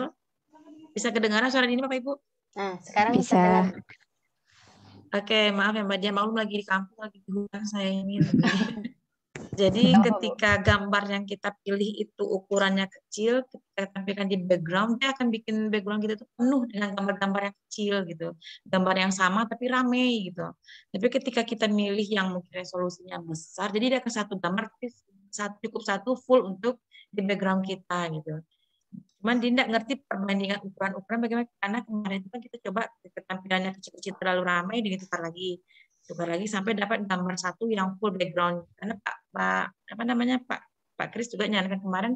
bisa kedengaran suara ini Bapak Ibu? Nah, sekarang bisa. bisa Oke, maaf ya Mbak Dia malu lagi di kampung lagi di hutan saya ini. Jadi ketika gambar yang kita pilih itu ukurannya kecil, kita tampilkan di background, dia akan bikin background kita itu penuh dengan gambar-gambar yang kecil gitu. Gambar yang sama tapi rame gitu. Tapi ketika kita milih yang mungkin resolusinya besar, jadi dia akan satu gambar satu, cukup satu full untuk di background kita gitu. Cuman dia tidak ngerti perbandingan ukuran-ukuran bagaimana karena kemarin itu kan kita coba ketampilannya kecil-kecil terlalu ramai ditukar lagi tukar lagi sampai dapat gambar satu yang full background karena Pak Pak apa namanya Pak Pak Kris juga nyarankan kemarin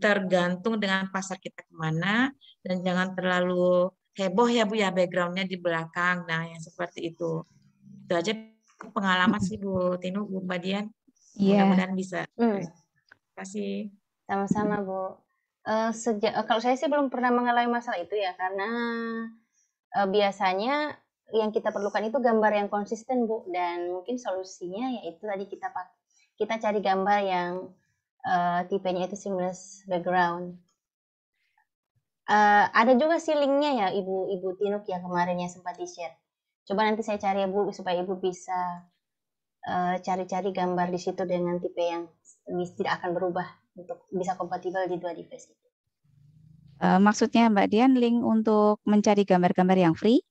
tergantung dengan pasar kita kemana dan jangan terlalu heboh ya Bu ya backgroundnya di belakang nah yang seperti itu itu aja pengalaman sih Bu tino Bu badian Iya. yeah. mudah-mudahan bisa mm. terima kasih sama-sama Bu uh, sejak uh, kalau saya sih belum pernah mengalami masalah itu ya karena uh, biasanya yang kita perlukan itu gambar yang konsisten bu dan mungkin solusinya yaitu tadi kita kita cari gambar yang uh, tipenya itu seamless background uh, ada juga si linknya ya ibu ibu Tinuk yang kemarinnya sempat di share coba nanti saya cari ya bu supaya ibu bisa eh, cari-cari uh, gambar di situ dengan tipe yang tidak akan berubah untuk bisa kompatibel di dua device itu. Uh, maksudnya Mbak Dian link untuk mencari gambar-gambar yang free?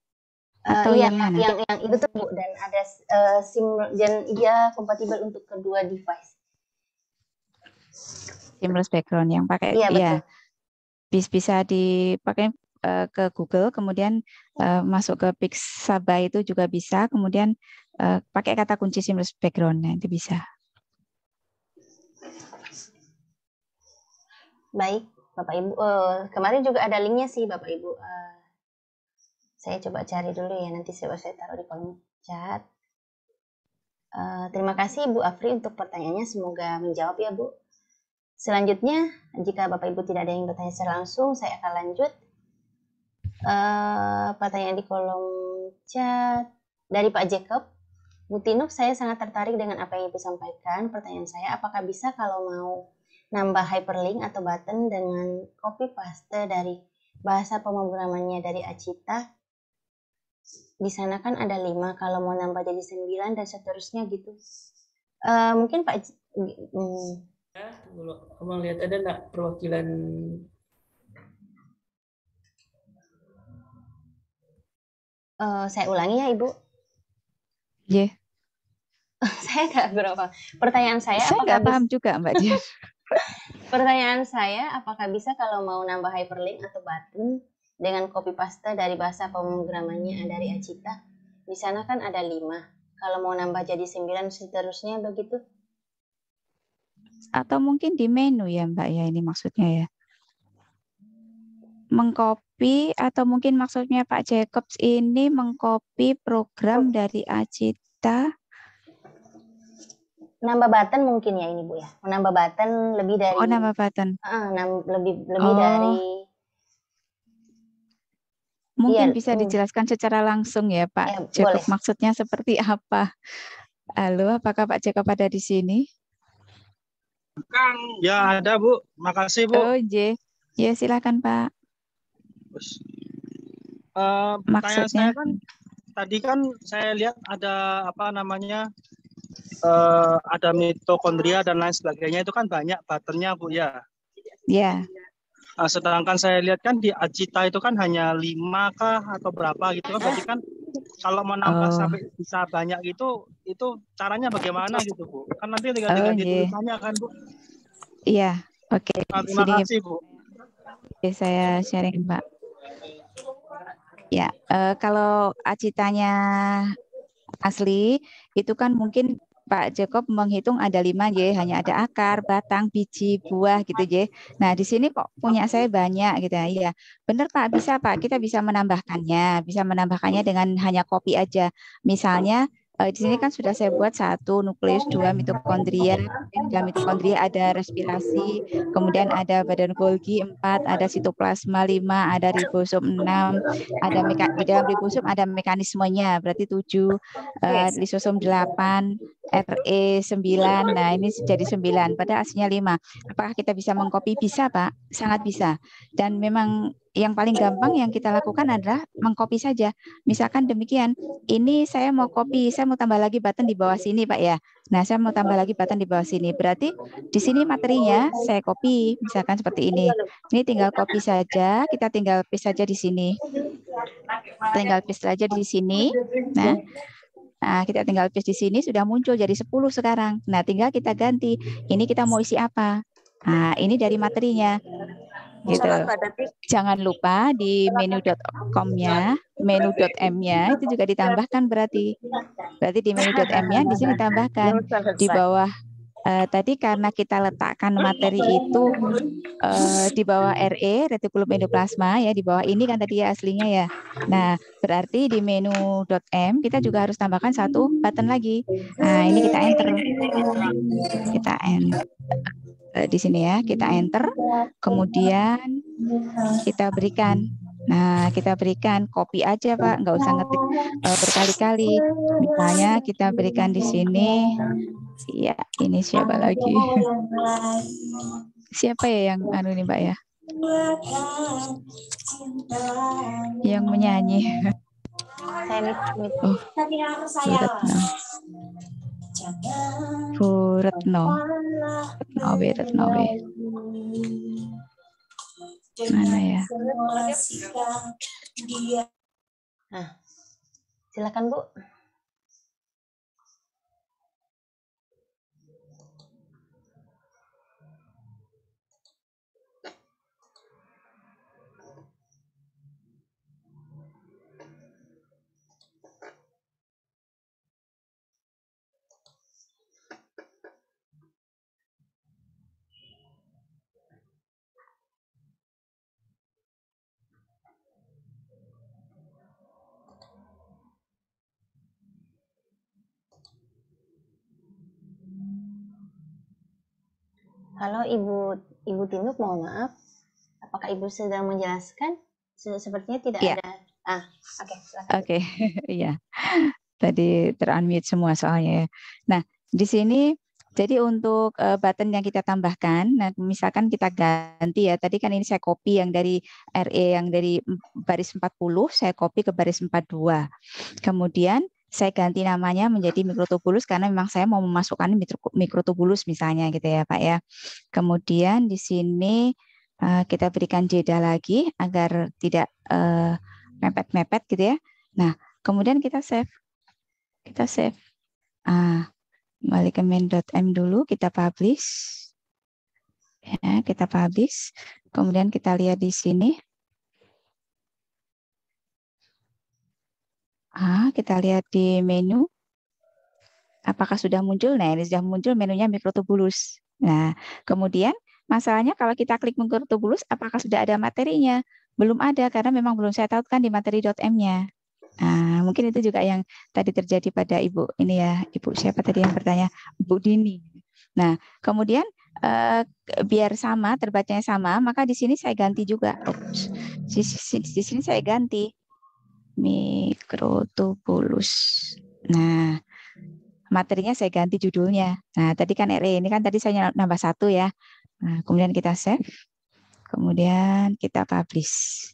atau uh, yang, yang mana? Yang yang itu tuh bu dan ada uh, sim dan dia kompatibel untuk kedua device. Seamless background yang pakai ya, ya bisa bisa dipakai uh, ke Google, kemudian uh, masuk ke Pixabay itu juga bisa, kemudian uh, pakai kata kunci seamless background nah, itu bisa. Baik, Bapak Ibu. Uh, kemarin juga ada linknya sih Bapak Ibu. Uh, saya coba cari dulu ya nanti saya saya taruh di kolom chat uh, terima kasih Bu Afri untuk pertanyaannya semoga menjawab ya Bu selanjutnya jika Bapak Ibu tidak ada yang bertanya secara langsung saya akan lanjut uh, pertanyaan di kolom chat dari Pak Jacob Bu Tinuk, saya sangat tertarik dengan apa yang Ibu sampaikan. Pertanyaan saya, apakah bisa kalau mau nambah hyperlink atau button dengan copy paste dari bahasa pemrogramannya dari Acita di sana kan ada lima kalau mau nambah jadi sembilan dan seterusnya gitu uh, mungkin pak hmm. ya, lihat ada nggak perwakilan uh, saya ulangi ya ibu j iya. Yeah. saya nggak berapa pertanyaan saya saya nggak paham bisa... juga mbak j pertanyaan saya apakah bisa kalau mau nambah hyperlink atau button dengan copy paste dari bahasa pemrogramannya dari Acita. Di sana kan ada 5. Kalau mau nambah jadi 9 seterusnya begitu. Atau mungkin di menu ya Mbak ya ini maksudnya ya. Mengcopy atau mungkin maksudnya Pak Jacobs ini mengcopy program dari Acita. Nambah button mungkin ya ini Bu ya. Nambah button lebih dari Oh, nambah button. Uh, lebih lebih oh. dari Iya, Mungkin bisa dijelaskan secara langsung ya Pak ya, Jacob. Boleh. Maksudnya seperti apa? Halo, apakah Pak Jacob ada di sini? Kang, ya ada Bu. Makasih Bu. Oh, J. Iya. Ya, silakan Pak. Uh, Maksudnya saya kan tadi kan saya lihat ada apa namanya uh, ada mitokondria dan lain sebagainya itu kan banyak buttonnya Bu ya. Iya. Nah, sedangkan saya lihat kan di Acita itu kan hanya lima kah atau berapa gitu kan iya. berarti kan kalau mau nambah oh. sampai bisa banyak gitu itu caranya bagaimana gitu Bu? Kan nanti tinggal tinggal oh, iya. ditanya kan Bu. Iya, oke. Okay. Nah, terima Sini. kasih Bu. Oke, saya sharing mbak. Ya, uh, kalau acitanya asli itu kan mungkin Pak Jacob menghitung ada lima J, hanya ada akar, batang, biji, buah gitu J. Nah di sini kok punya saya banyak gitu ya. Iya, Benar Pak, bisa Pak, kita bisa menambahkannya, bisa menambahkannya dengan hanya kopi aja. Misalnya Uh, di sini kan sudah saya buat satu nukleus, dua mitokondria, dan dalam mitokondria ada respirasi, kemudian ada badan Golgi empat, ada sitoplasma lima, ada ribosom enam, ada meka di dalam ribosom ada mekanismenya, berarti tujuh, uh, lisosom delapan, RE sembilan Nah, ini jadi sembilan pada aslinya lima Apakah kita bisa mengcopy? Bisa, Pak. Sangat bisa. Dan memang yang paling gampang yang kita lakukan adalah mengcopy saja. Misalkan demikian, ini saya mau copy, saya mau tambah lagi button di bawah sini, Pak ya. Nah, saya mau tambah lagi button di bawah sini. Berarti di sini materinya saya copy, misalkan seperti ini. Ini tinggal copy saja, kita tinggal paste saja di sini. Tinggal paste saja di sini. Nah, Nah, kita tinggal paste di sini sudah muncul jadi 10 sekarang. Nah, tinggal kita ganti. Ini kita mau isi apa? Nah, ini dari materinya gitu. Jangan lupa di menu.com-nya, menu.m-nya itu juga ditambahkan berarti. Berarti di menu.m-nya di sini ditambahkan di bawah Uh, tadi karena kita letakkan materi itu uh, di bawah RE retikulum endoplasma ya di bawah ini kan tadi ya aslinya ya. Nah, berarti di menu .m kita juga harus tambahkan satu button lagi. Nah, ini kita enter. Kita enter. Eh, di sini ya. Kita enter, kemudian kita berikan. Nah, kita berikan copy aja, Pak. Nggak usah ngetik uh, berkali-kali. Misalnya kita berikan di sini. Ya, ini siapa lagi? siapa ya yang anu nih, pak ya? Yang menyanyi. Oh, Bu Retno. Retno B, Retno B. Mana ya? Nah, silakan Bu. Halo Ibu Ibu Tinduk, mohon maaf. Apakah Ibu sedang menjelaskan? Sepertinya tidak ya. ada. Ah, oke. oke, iya. Tadi terunmute semua soalnya ya. Nah, di sini jadi untuk eh, button yang kita tambahkan, nah misalkan kita ganti ya, tadi kan ini saya copy yang dari RE yang dari baris 40, saya copy ke baris 42. Kemudian saya ganti namanya menjadi mikrotubulus karena memang saya mau memasukkan mikrotubulus misalnya gitu ya Pak ya. Kemudian di sini eh, kita berikan jeda lagi agar tidak eh, mepet-mepet mepet -mepet gitu ya. Nah, kemudian kita save kita save ah kembali ke main.m dulu kita publish. Ya, kita publish. Kemudian kita lihat di sini Ah, kita lihat di menu. Apakah sudah muncul? Nah, ini sudah muncul menunya mikrotubulus. Nah, kemudian masalahnya kalau kita klik mikrotubulus, apakah sudah ada materinya? Belum ada, karena memang belum saya tautkan di materi.m-nya. Nah, mungkin itu juga yang tadi terjadi pada Ibu. Ini ya, Ibu siapa tadi yang bertanya? Bu Dini. Nah, kemudian eh, biar sama, terbacanya sama, maka di sini saya ganti juga. di sini saya ganti mikrotubulus. Nah, materinya saya ganti judulnya. Nah, tadi kan RE ini kan tadi saya nambah satu ya. Nah, kemudian kita save. Kemudian kita publish.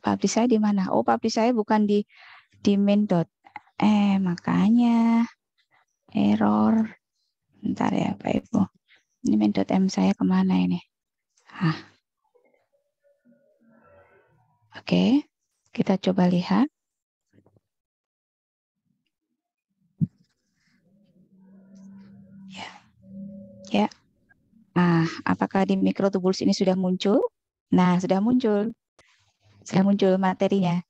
Publish saya di mana? Oh, publish saya bukan di di main dot. Eh, makanya error. Bentar ya, Pak Ibu. Ini main dot M saya kemana ini? Ah. Oke, kita coba lihat. Ya. Ya. Ah, apakah di mikrotubulus ini sudah muncul? Nah, sudah muncul. Sudah muncul materinya.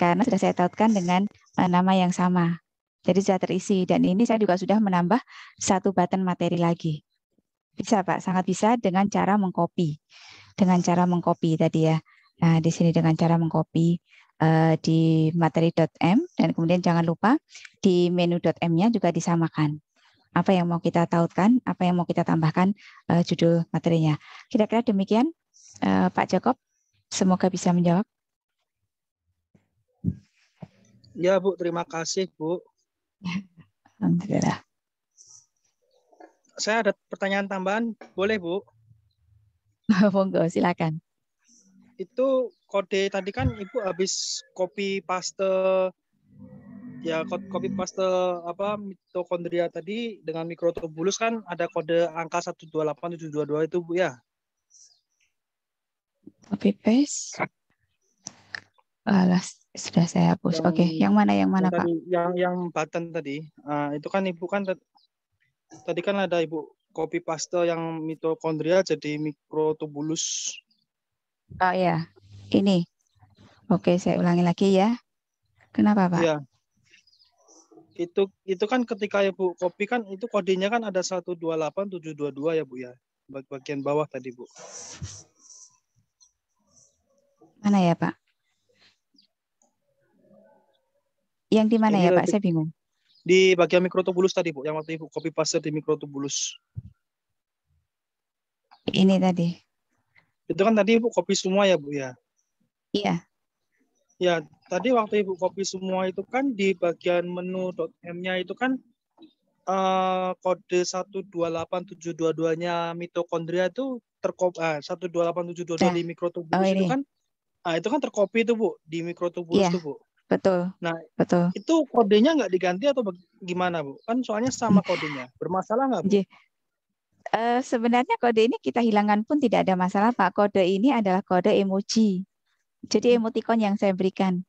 Karena sudah saya tautkan dengan ah, nama yang sama. Jadi sudah terisi dan ini saya juga sudah menambah satu button materi lagi. Bisa Pak, sangat bisa dengan cara mengcopy. Dengan cara mengcopy tadi ya. Nah, di sini dengan cara mengcopy uh, di materi.m dan kemudian jangan lupa di menu.m-nya juga disamakan. Apa yang mau kita tautkan, apa yang mau kita tambahkan uh, judul materinya. Kira-kira demikian, uh, Pak Jacob Semoga bisa menjawab. Ya, Bu. Terima kasih, Bu. Alhamdulillah. Saya ada pertanyaan tambahan. Boleh, Bu? Monggo, silakan itu kode tadi kan ibu habis copy paste ya copy paste apa mitokondria tadi dengan mikrotubulus kan ada kode angka 128722 itu Bu ya. Copy paste. Alas sudah saya hapus. Oke, okay. yang mana yang mana yang Pak? yang yang button tadi. Uh, itu kan Ibu kan tadi kan ada Ibu copy paste yang mitokondria jadi mikrotubulus Oh ya, ini. Oke, saya ulangi lagi ya. Kenapa, Pak? Ya. Itu itu kan ketika ya Bu kopi kan itu kodenya kan ada 128722 ya Bu ya. Bagian bawah tadi Bu. Mana ya, Pak? Yang di mana ya, Pak? Saya bingung. Di bagian mikrotubulus tadi, Bu. Yang waktu Ibu kopi pasir di mikrotubulus. Ini tadi. Itu kan tadi Ibu kopi semua ya, Bu ya? Iya. Ya, tadi waktu Ibu kopi semua itu kan di bagian menu .m-nya itu kan uh, kode 128722-nya mitokondria itu terkopi uh, 128722 nah. di mikrotubuh oh, itu kan uh, itu kan terkopi itu, Bu, di mikrotubulus yeah. Iya, itu, Bu. Betul. Nah, betul. Itu kodenya nggak diganti atau gimana, Bu? Kan soalnya sama kodenya. Bermasalah nggak, Bu? Eh, sebenarnya kode ini kita hilangkan pun tidak ada masalah, Pak. Kode ini adalah kode emoji. Jadi hmm. emoticon yang saya berikan.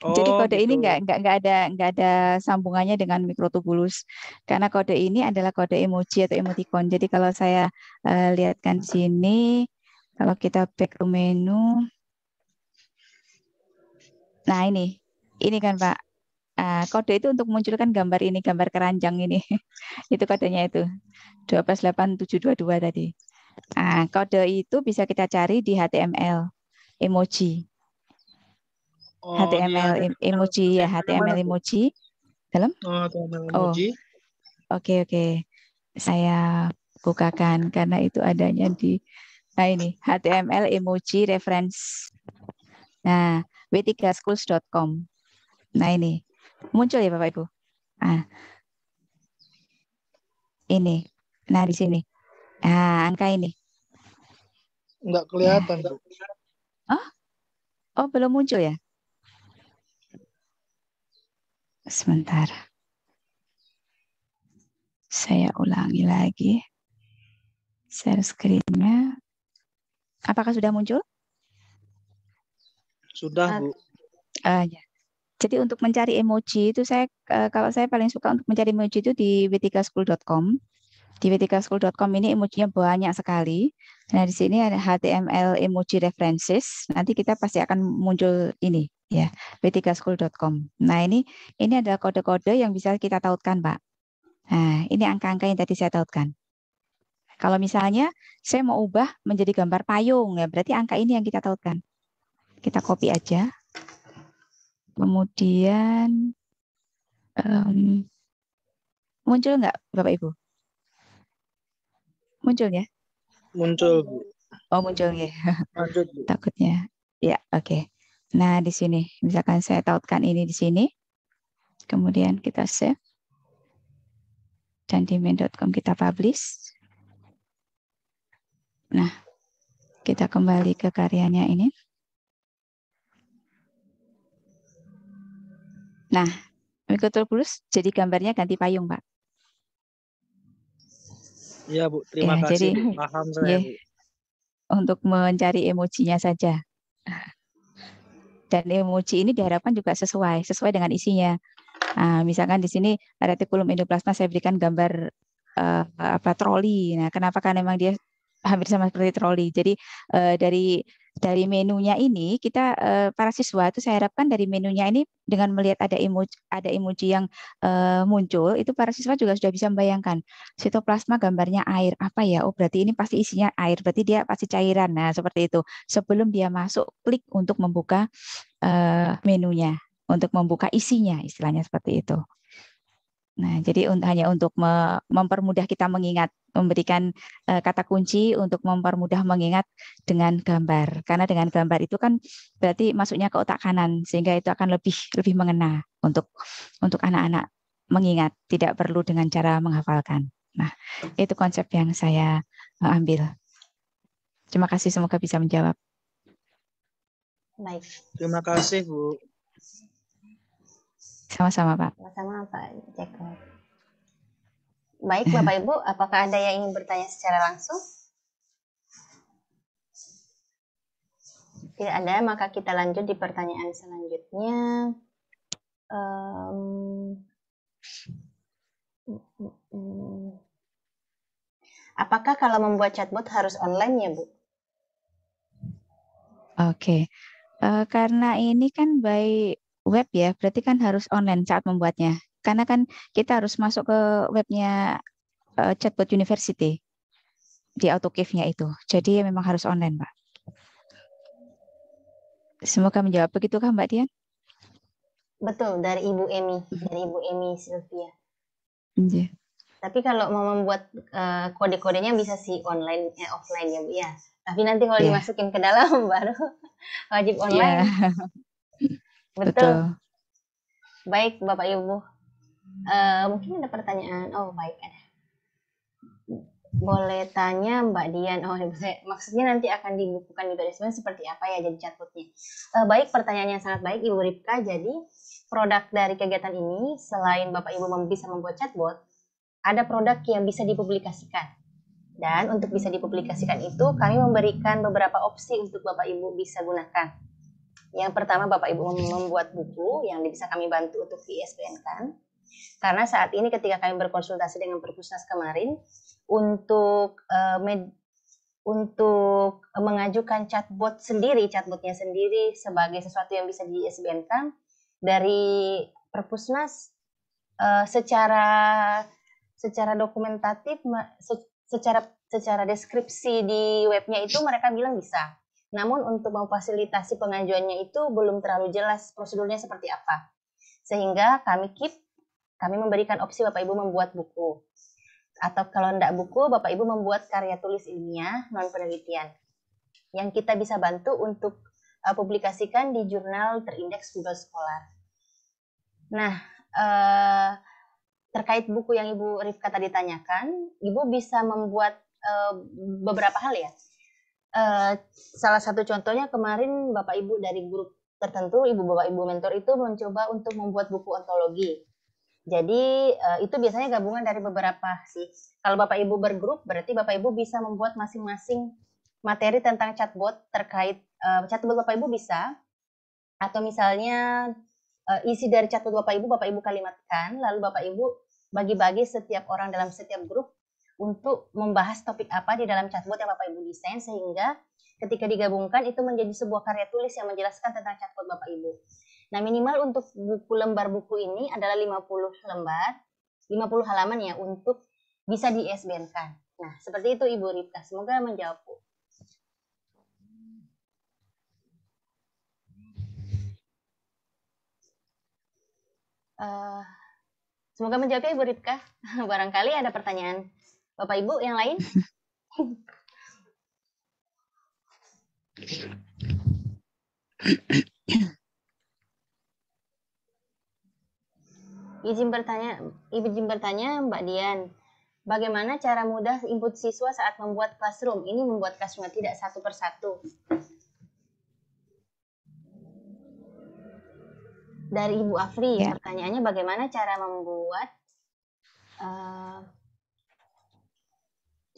Oh, Jadi kode gitu. ini nggak nggak nggak ada nggak ada sambungannya dengan mikrotubulus karena kode ini adalah kode emoji atau emoticon. Jadi kalau saya uh, lihatkan sini, kalau kita back ke menu, nah ini, ini kan Pak, Eh, kode itu untuk munculkan gambar ini, gambar keranjang ini. itu kodenya itu. 128722 tadi. Nah, kode itu bisa kita cari di HTML emoji. Oh, iya, HTML ya, emoji ya, HTML emoji. Dalam? Oh, HTML Oh. Oke, okay, oke. Okay. Saya bukakan karena itu adanya di Nah, ini HTML emoji reference. Nah, w3schools.com. Nah, ini Muncul ya Bapak Ibu? Nah, Ini. Nah, di sini. Nah, angka ini. Enggak kelihatan. Nah. Oh? Oh, belum muncul ya? Sebentar. Saya ulangi lagi. Share screen-nya. Apakah sudah muncul? Sudah, Bu. Uh, ya. Jadi untuk mencari emoji itu saya eh, kalau saya paling suka untuk mencari emoji itu di w3school.com. Di w3school.com ini emojinya banyak sekali. Nah, di sini ada HTML emoji references. Nanti kita pasti akan muncul ini ya, w3school.com. Nah, ini ini adalah kode-kode yang bisa kita tautkan, Pak. Nah, ini angka-angka yang tadi saya tautkan. Kalau misalnya saya mau ubah menjadi gambar payung ya, berarti angka ini yang kita tautkan. Kita copy aja Kemudian um, muncul nggak Bapak Ibu? Muncul ya? Muncul Oh muncul ya. Muncul Takutnya. Ya oke. Okay. Nah di sini misalkan saya tautkan ini di sini, kemudian kita save dan di main.com kita publish. Nah kita kembali ke karyanya ini. Nah, plus jadi gambarnya ganti payung, Pak. Iya, Bu. Terima ya, kasih. Jadi, Paham saya, ya, Bu. Untuk mencari emojinya saja. Dan emoji ini diharapkan juga sesuai, sesuai dengan isinya. Nah, misalkan di sini retikulum endoplasma saya berikan gambar uh, apa troli. Nah, kenapa? Karena memang dia hampir sama seperti troli. Jadi uh, dari dari menunya ini kita eh, para siswa itu saya harapkan dari menunya ini dengan melihat ada emoji ada emoji yang eh, muncul itu para siswa juga sudah bisa membayangkan sitoplasma gambarnya air apa ya oh berarti ini pasti isinya air berarti dia pasti cairan nah seperti itu sebelum dia masuk klik untuk membuka eh, menunya untuk membuka isinya istilahnya seperti itu. Nah, jadi hanya untuk mempermudah kita mengingat, memberikan eh, kata kunci untuk mempermudah mengingat dengan gambar. Karena dengan gambar itu kan berarti masuknya ke otak kanan, sehingga itu akan lebih lebih mengena untuk untuk anak-anak mengingat, tidak perlu dengan cara menghafalkan. Nah, itu konsep yang saya eh, ambil. Terima kasih, semoga bisa menjawab. Baik. Terima kasih Bu sama-sama, Pak. Sama-sama, Pak Jacob. Baik, Bapak Ibu, apakah ada yang ingin bertanya secara langsung? Tidak ada, maka kita lanjut di pertanyaan selanjutnya. Um, apakah kalau membuat chatbot harus online ya, Bu? Oke, okay. uh, eh, karena ini kan baik web ya, berarti kan harus online saat membuatnya. Karena kan kita harus masuk ke webnya uh, chatbot university di AutoCave-nya itu. Jadi memang harus online, Pak. Semoga menjawab begitu kan, Mbak Dian? Betul, dari Ibu Emi, mhm. dari Ibu Emi Sylvia. Yeah. Tapi kalau mau membuat uh, kode-kodenya bisa sih online, eh, offline ya Bu ya. Tapi nanti kalau yeah. dimasukin ke dalam baru wajib iya. online. Yeah. Betul. Betul. Baik, Bapak Ibu. Uh, mungkin ada pertanyaan. Oh, baik ada. Boleh tanya Mbak Dian. Oh, maksudnya nanti akan dibukukan juga di seperti apa ya jadi chatbotnya. Uh, eh, baik, pertanyaannya sangat baik Ibu Ripka. Jadi produk dari kegiatan ini selain Bapak Ibu bisa membuat chatbot, ada produk yang bisa dipublikasikan. Dan untuk bisa dipublikasikan itu, kami memberikan beberapa opsi untuk Bapak Ibu bisa gunakan. Yang pertama Bapak Ibu membuat buku yang bisa kami bantu untuk di ISBN kan. Karena saat ini ketika kami berkonsultasi dengan Perpusnas kemarin untuk uh, med, untuk mengajukan chatbot sendiri, chatbotnya sendiri sebagai sesuatu yang bisa di ISBN kan dari Perpusnas uh, secara secara dokumentatif secara secara deskripsi di webnya itu mereka bilang bisa namun untuk memfasilitasi pengajuannya itu belum terlalu jelas prosedurnya seperti apa. Sehingga kami keep, kami memberikan opsi Bapak Ibu membuat buku. Atau kalau tidak buku, Bapak Ibu membuat karya tulis ilmiah non penelitian. Yang kita bisa bantu untuk eh, publikasikan di jurnal terindeks Google Scholar. Nah, eh, terkait buku yang Ibu Rifka tadi tanyakan, Ibu bisa membuat eh, beberapa hal ya Eh, salah satu contohnya kemarin Bapak Ibu dari grup tertentu Ibu Bapak Ibu mentor itu mencoba untuk membuat buku ontologi. Jadi uh, itu biasanya gabungan dari beberapa sih. Kalau Bapak Ibu bergrup berarti Bapak Ibu bisa membuat masing-masing materi tentang chatbot terkait uh, chatbot Bapak Ibu bisa atau misalnya uh, isi dari chatbot Bapak Ibu Bapak Ibu kalimatkan lalu Bapak Ibu bagi-bagi setiap orang dalam setiap grup untuk membahas topik apa di dalam chatbot yang Bapak Ibu desain sehingga ketika digabungkan itu menjadi sebuah karya tulis yang menjelaskan tentang chatbot Bapak Ibu. Nah, minimal untuk buku lembar buku ini adalah 50 lembar, 50 halaman ya untuk bisa di kan. Nah, seperti itu Ibu Rita. Semoga menjawab, Uh, eh, semoga menjawab ya Ibu Ripka. Barangkali ada pertanyaan Bapak Ibu yang lain? izin bertanya, Ibu izin bertanya Mbak Dian, bagaimana cara mudah input siswa saat membuat classroom? Ini membuat classroom tidak satu persatu. Dari Ibu Afri, ya. Iya. pertanyaannya bagaimana cara membuat uh,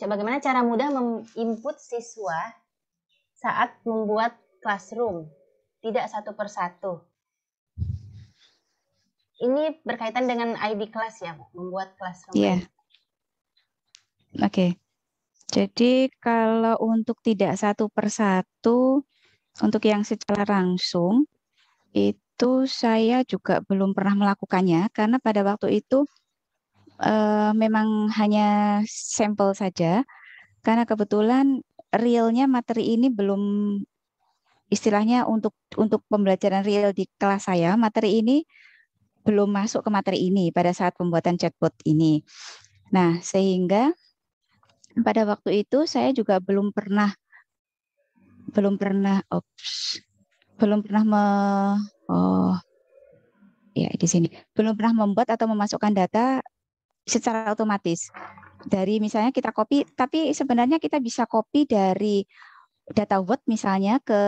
bagaimana cara mudah menginput siswa saat membuat classroom, tidak satu persatu. Ini berkaitan dengan ID kelas ya, Bu, membuat classroom. Iya. Yeah. Oke. Okay. Jadi kalau untuk tidak satu persatu, untuk yang secara langsung, itu saya juga belum pernah melakukannya, karena pada waktu itu uh, memang hanya sampel saja karena kebetulan realnya materi ini belum istilahnya untuk untuk pembelajaran real di kelas saya materi ini belum masuk ke materi ini pada saat pembuatan chatbot ini. Nah, sehingga pada waktu itu saya juga belum pernah belum pernah ops, belum pernah me, oh ya di sini belum pernah membuat atau memasukkan data secara otomatis. Dari misalnya kita copy, tapi sebenarnya kita bisa copy dari data Word misalnya ke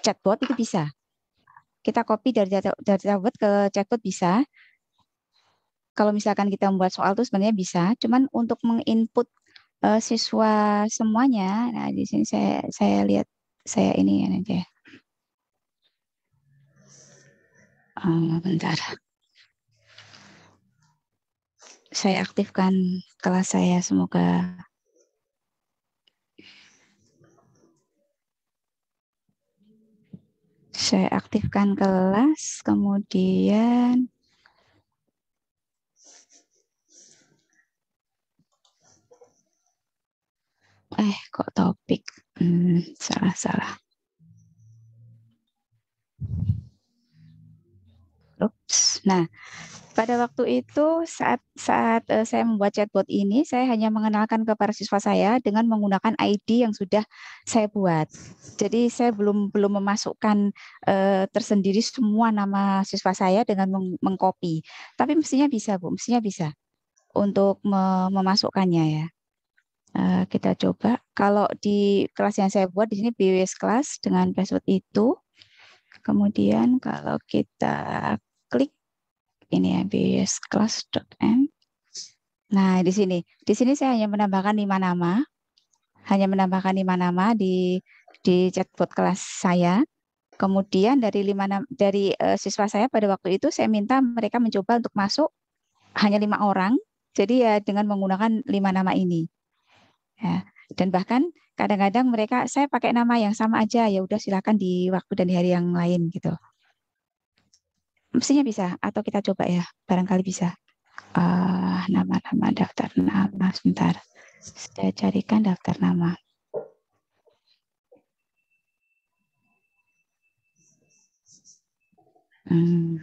chatbot itu bisa. Kita copy dari data, data Word ke chatbot bisa. Kalau misalkan kita membuat soal itu sebenarnya bisa, cuman untuk menginput uh, siswa semuanya, nah di sini saya saya lihat saya ini ya nanti. Um, bentar saya aktifkan kelas saya semoga saya aktifkan kelas kemudian eh kok topik hmm, salah salah Oops, nah pada waktu itu saat saat uh, saya membuat chatbot ini, saya hanya mengenalkan ke para siswa saya dengan menggunakan ID yang sudah saya buat. Jadi saya belum belum memasukkan uh, tersendiri semua nama siswa saya dengan meng Tapi mestinya bisa, Bu, mestinya bisa untuk me memasukkannya ya. Uh, kita coba kalau di kelas yang saya buat di sini BWS kelas dengan password itu. Kemudian kalau kita ini ya bias N. Nah, di sini. Di sini saya hanya menambahkan lima nama. Hanya menambahkan lima nama di di chatbot kelas saya. Kemudian dari lima dari uh, siswa saya pada waktu itu saya minta mereka mencoba untuk masuk hanya lima orang. Jadi ya dengan menggunakan lima nama ini. Ya. Dan bahkan kadang-kadang mereka saya pakai nama yang sama aja ya udah silakan di waktu dan di hari yang lain gitu. Mestinya bisa, atau kita coba ya, barangkali bisa. Uh, nama-nama daftar nama, sebentar. Saya carikan daftar nama. Hmm.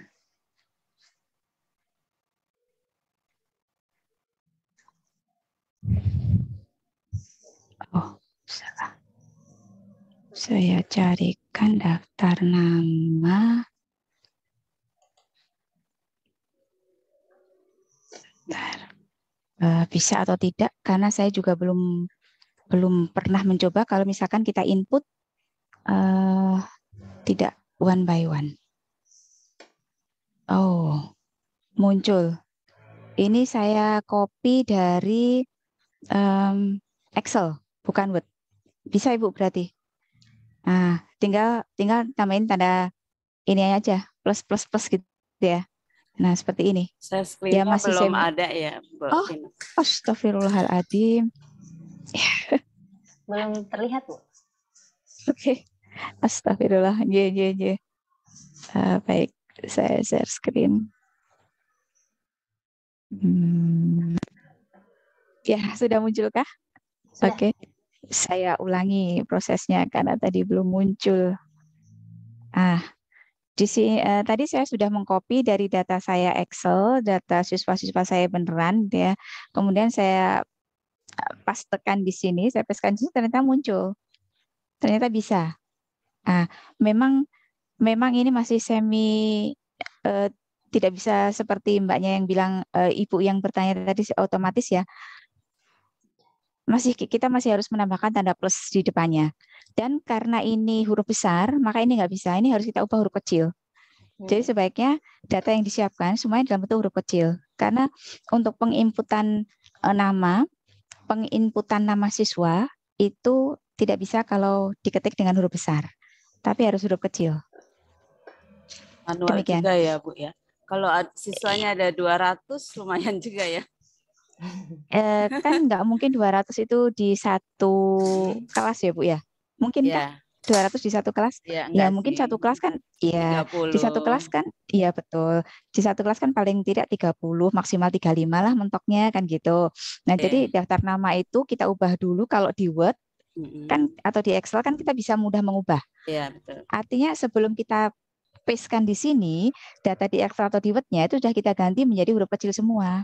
Oh, salah. Saya carikan daftar nama. Bentar. Eh, bisa atau tidak karena saya juga belum belum pernah mencoba kalau misalkan kita input uh, tidak one by one. Oh, muncul. Ini saya copy dari um, Excel, bukan Word. Bisa Ibu berarti? Nah, tinggal tinggal tambahin tanda ini aja, plus plus plus gitu ya. Nah, seperti ini. Dia masih belum semi. ada ya, Bu. Oh, astagfirullahaladzim. belum terlihat, Bu. Oke. Okay. Astagfirullah. yeah, ye. Yeah. Eh, uh, baik, saya share screen. Hmm. Ya, sudah muncul kah? Oke. Okay. Saya ulangi prosesnya karena tadi belum muncul. Ah, di sini eh, tadi saya sudah mengcopy dari data saya Excel, data siswa-siswa saya beneran, gitu ya. Kemudian saya eh, pastekan di sini, saya pastekan di sini ternyata muncul, ternyata bisa. Nah, memang memang ini masih semi eh, tidak bisa seperti mbaknya yang bilang eh, ibu yang bertanya tadi otomatis ya masih kita masih harus menambahkan tanda plus di depannya dan karena ini huruf besar, maka ini nggak bisa. Ini harus kita ubah huruf kecil. Jadi sebaiknya data yang disiapkan semuanya dalam bentuk huruf kecil. Karena untuk penginputan eh, nama, penginputan nama siswa itu tidak bisa kalau diketik dengan huruf besar, tapi harus huruf kecil. Manual Demikian. juga ya, Bu ya. Kalau siswanya ada 200 lumayan juga ya. Eh, kan nggak mungkin 200 itu di satu kelas ya, Bu ya mungkin yeah. kan 200 iya. di satu kelas yeah, ya mungkin sih. satu kelas kan Iya. di satu kelas kan iya betul di satu kelas kan paling tidak 30 maksimal 35 lah mentoknya kan gitu nah okay. jadi iya. daftar nama itu kita ubah dulu kalau di Word kan atau di Excel kan kita bisa mudah mengubah yeah, betul. artinya sebelum kita paste kan di sini data di Excel atau di Word-nya itu sudah kita ganti menjadi huruf kecil semua.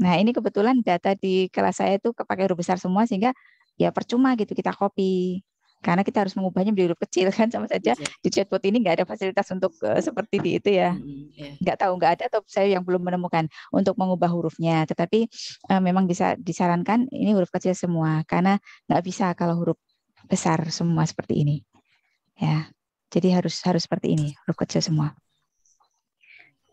Nah, ini kebetulan data di kelas saya itu kepakai huruf besar semua sehingga ya percuma gitu kita copy karena kita harus mengubahnya menjadi huruf kecil kan sama saja iya. di chatbot ini nggak ada fasilitas untuk uh, seperti di itu ya iya. nggak tahu nggak ada atau saya yang belum menemukan untuk mengubah hurufnya tetapi uh, memang bisa disarankan ini huruf kecil semua karena nggak bisa kalau huruf besar semua seperti ini ya jadi harus harus seperti ini huruf kecil semua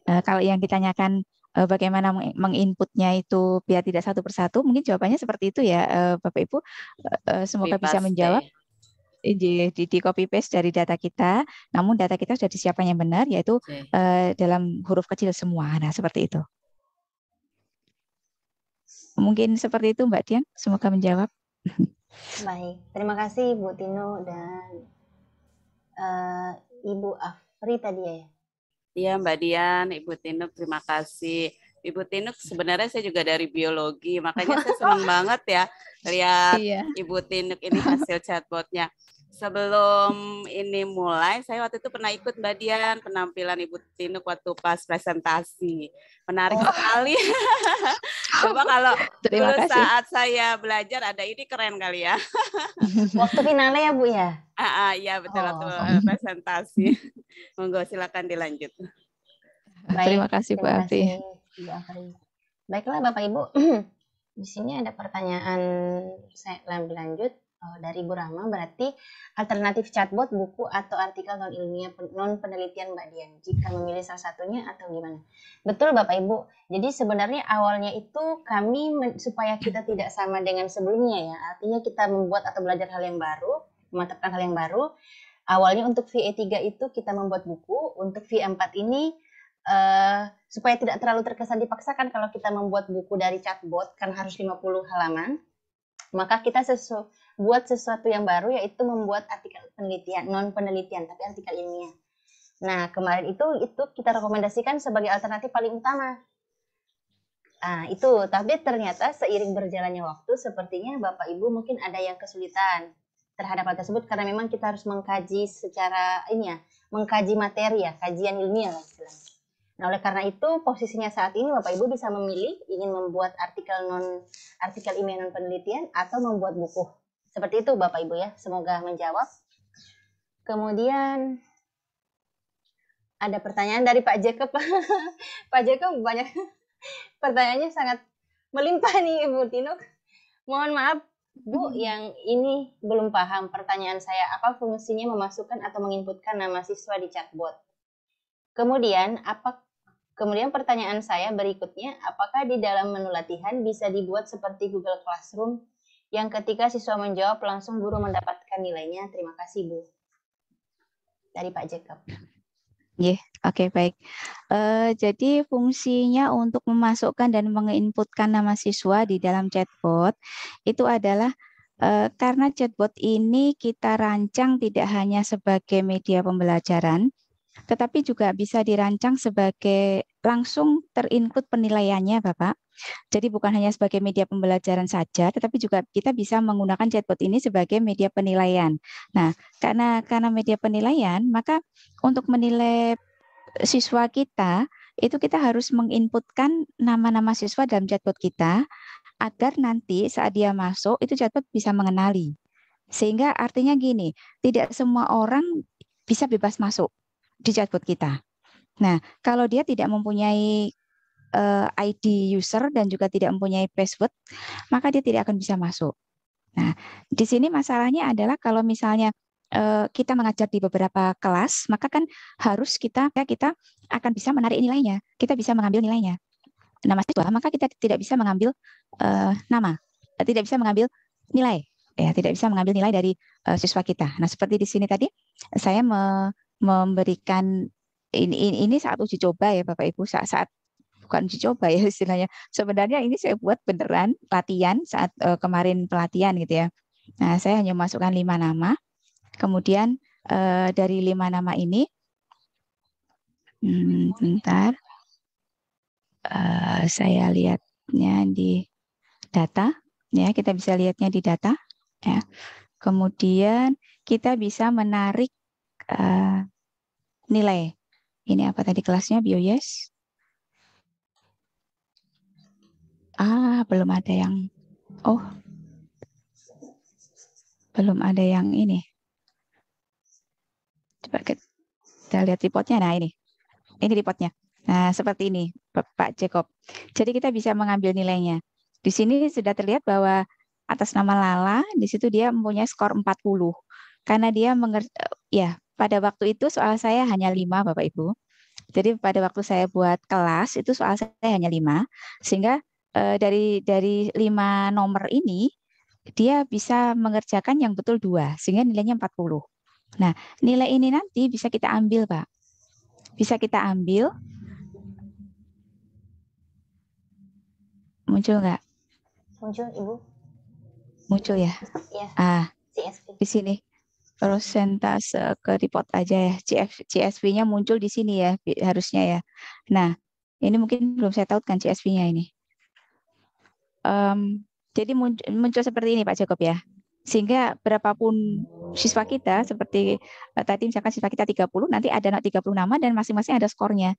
uh, kalau yang ditanyakan Eh, bagaimana menginputnya itu biar tidak satu persatu mungkin jawabannya seperti itu ya eh, Bapak Ibu eh, semoga bisa menjawab di, iya, di, di copy paste dari data kita namun data kita sudah disiapkan yang benar yaitu okay. dalam huruf kecil semua nah seperti itu mungkin seperti itu Mbak Dian semoga menjawab baik terima kasih Bu Tino dan uh, Ibu Afri tadi ya Iya Mbak Dian, Ibu Tinuk terima kasih. Ibu Tinuk sebenarnya saya juga dari biologi, makanya saya senang banget ya lihat iya. Ibu Tinuk ini hasil chatbotnya sebelum ini mulai, saya waktu itu pernah ikut Mbak Dian penampilan Ibu Tinuk waktu pas presentasi. Menarik oh. sekali. Coba kalau Terima dulu kasih. saat saya belajar ada ini keren kali ya. waktu finale ya Bu ya? Ah, ah iya betul oh. Eh, presentasi. Monggo silakan dilanjut. Baik, terima kasih Bu Afi. Iya, Baiklah Bapak Ibu, di sini ada pertanyaan saya lebih lanjut Oh, dari Bu Rama berarti alternatif chatbot buku atau artikel non ilmiah non penelitian Mbak Dian jika memilih salah satunya atau gimana betul Bapak Ibu jadi sebenarnya awalnya itu kami supaya kita tidak sama dengan sebelumnya ya artinya kita membuat atau belajar hal yang baru mematapkan hal yang baru awalnya untuk VE3 itu kita membuat buku untuk VE4 ini Uh, supaya tidak terlalu terkesan dipaksakan kalau kita membuat buku dari chatbot kan harus 50 halaman maka kita sesu buat sesuatu yang baru yaitu membuat artikel penelitian non penelitian tapi artikel ilmiah. Nah kemarin itu itu kita rekomendasikan sebagai alternatif paling utama. Nah, itu tapi ternyata seiring berjalannya waktu sepertinya bapak ibu mungkin ada yang kesulitan terhadap hal tersebut karena memang kita harus mengkaji secara ini ya mengkaji materi ya kajian ilmiah lah istilahnya. Nah, oleh karena itu posisinya saat ini Bapak Ibu bisa memilih ingin membuat artikel non artikel ilmiah non penelitian atau membuat buku. Seperti itu Bapak Ibu ya, semoga menjawab. Kemudian ada pertanyaan dari Pak Jacob. Pak Jacob banyak pertanyaannya sangat melimpah nih Ibu Tino. Mohon maaf Bu, hmm. yang ini belum paham pertanyaan saya. Apa fungsinya memasukkan atau menginputkan nama siswa di chatbot? Kemudian, apa kemudian pertanyaan saya berikutnya, apakah di dalam menu latihan bisa dibuat seperti Google Classroom yang ketika siswa menjawab, langsung guru mendapatkan nilainya. Terima kasih, Bu. Dari Pak Jacob. Yeah, oke okay, baik. Uh, jadi fungsinya untuk memasukkan dan menginputkan nama siswa di dalam chatbot itu adalah uh, karena chatbot ini kita rancang tidak hanya sebagai media pembelajaran, tetapi juga bisa dirancang sebagai langsung terinput penilaiannya, Bapak. Jadi bukan hanya sebagai media pembelajaran saja, tetapi juga kita bisa menggunakan chatbot ini sebagai media penilaian. Nah, karena karena media penilaian, maka untuk menilai siswa kita itu kita harus menginputkan nama-nama siswa dalam chatbot kita agar nanti saat dia masuk itu chatbot bisa mengenali. Sehingga artinya gini, tidak semua orang bisa bebas masuk di chatbot kita. Nah, kalau dia tidak mempunyai uh, eh, ID user dan juga tidak mempunyai password, maka dia tidak akan bisa masuk. Nah, di sini masalahnya adalah kalau misalnya uh, kita mengajar di beberapa kelas, maka kan harus kita ya kita akan bisa menarik nilainya, kita bisa mengambil nilainya. Nama siswa, maka kita tidak bisa mengambil uh, nama, tidak bisa mengambil nilai, ya tidak bisa mengambil nilai dari uh, siswa kita. Nah, seperti di sini tadi saya me memberikan ini ini saat uji coba ya Bapak Ibu saat saat bukan uji coba ya istilahnya. Sebenarnya ini saya buat beneran latihan saat uh, kemarin pelatihan gitu ya. Nah, saya hanya masukkan lima nama. Kemudian uh, dari lima nama ini, hmm, bentar, uh, saya lihatnya di data. Ya, kita bisa lihatnya di data. Ya. Kemudian kita bisa menarik uh, nilai. Ini apa tadi kelasnya yes? Ah, belum ada yang Oh. Belum ada yang ini. Coba kita lihat reportnya. Nah, ini. Ini reportnya. Nah, seperti ini, Pak Jacob. Jadi kita bisa mengambil nilainya. Di sini sudah terlihat bahwa atas nama Lala, di situ dia mempunyai skor 40. Karena dia mengerti, ya, pada waktu itu soal saya hanya lima, Bapak Ibu. Jadi pada waktu saya buat kelas itu soal saya hanya lima, sehingga eh, dari dari lima nomor ini dia bisa mengerjakan yang betul dua, sehingga nilainya 40. Nah, nilai ini nanti bisa kita ambil, Pak. Bisa kita ambil. Muncul nggak? Muncul, Ibu. Muncul ya? Iya. Ah, di sini persentase ke report aja ya. CF, CSV-nya muncul di sini ya harusnya ya. Nah, ini mungkin belum saya tautkan kan CSV-nya ini. Um, jadi muncul, muncul seperti ini Pak Jacob ya. Sehingga berapapun siswa kita seperti uh, tadi misalkan siswa kita 30, nanti ada 30 nama dan masing-masing ada skornya.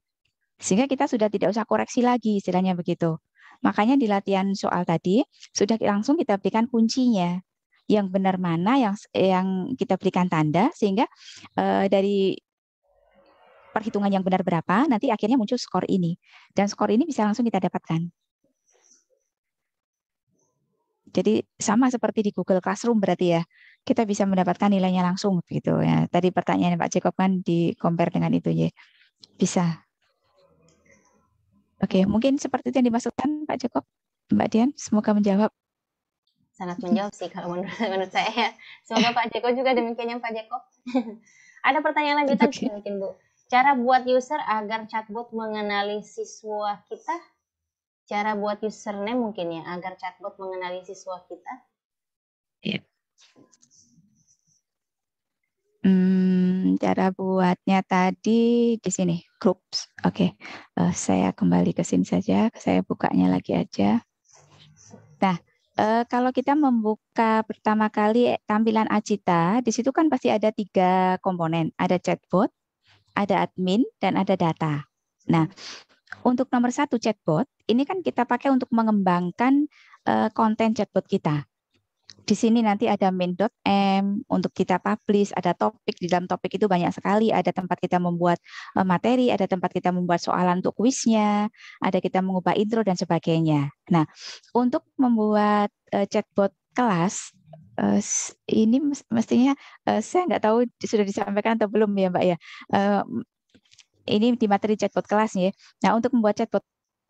Sehingga kita sudah tidak usah koreksi lagi istilahnya begitu. Makanya di latihan soal tadi sudah langsung kita berikan kuncinya yang benar mana yang yang kita berikan tanda sehingga uh, dari perhitungan yang benar berapa nanti akhirnya muncul skor ini dan skor ini bisa langsung kita dapatkan. Jadi sama seperti di Google Classroom berarti ya kita bisa mendapatkan nilainya langsung gitu ya. Tadi pertanyaan Pak Jacob kan di compare dengan itu ya. Bisa. Oke, mungkin seperti itu yang dimaksudkan Pak Jacob. Mbak Dian, semoga menjawab sangat menjawab sih kalau menurut, menurut saya ya. Semoga Pak Jeko juga demikian yang Pak Jeko. Ada pertanyaan lagi okay. mungkin Bu. Cara buat user agar chatbot mengenali siswa kita? Cara buat username mungkin ya, agar chatbot mengenali siswa kita? Iya. Yeah. Hmm, cara buatnya tadi di sini, groups. Oke, okay. uh, eh, saya kembali ke sini saja. Saya bukanya lagi aja. Nah, uh, kalau kita membuka pertama kali tampilan Acita, di situ kan pasti ada tiga komponen, ada chatbot, ada admin, dan ada data. Nah, untuk nomor satu chatbot, ini kan kita pakai untuk mengembangkan uh, konten chatbot kita di sini nanti ada main.m untuk kita publish, ada topik, di dalam topik itu banyak sekali, ada tempat kita membuat eh, materi, ada tempat kita membuat soalan untuk kuisnya, ada kita mengubah intro dan sebagainya. Nah, untuk membuat eh, chatbot kelas eh, ini mestinya saya nggak tahu sudah disampaikan atau belum ya Mbak ya. ini di materi chatbot kelas ya. Nah untuk membuat chatbot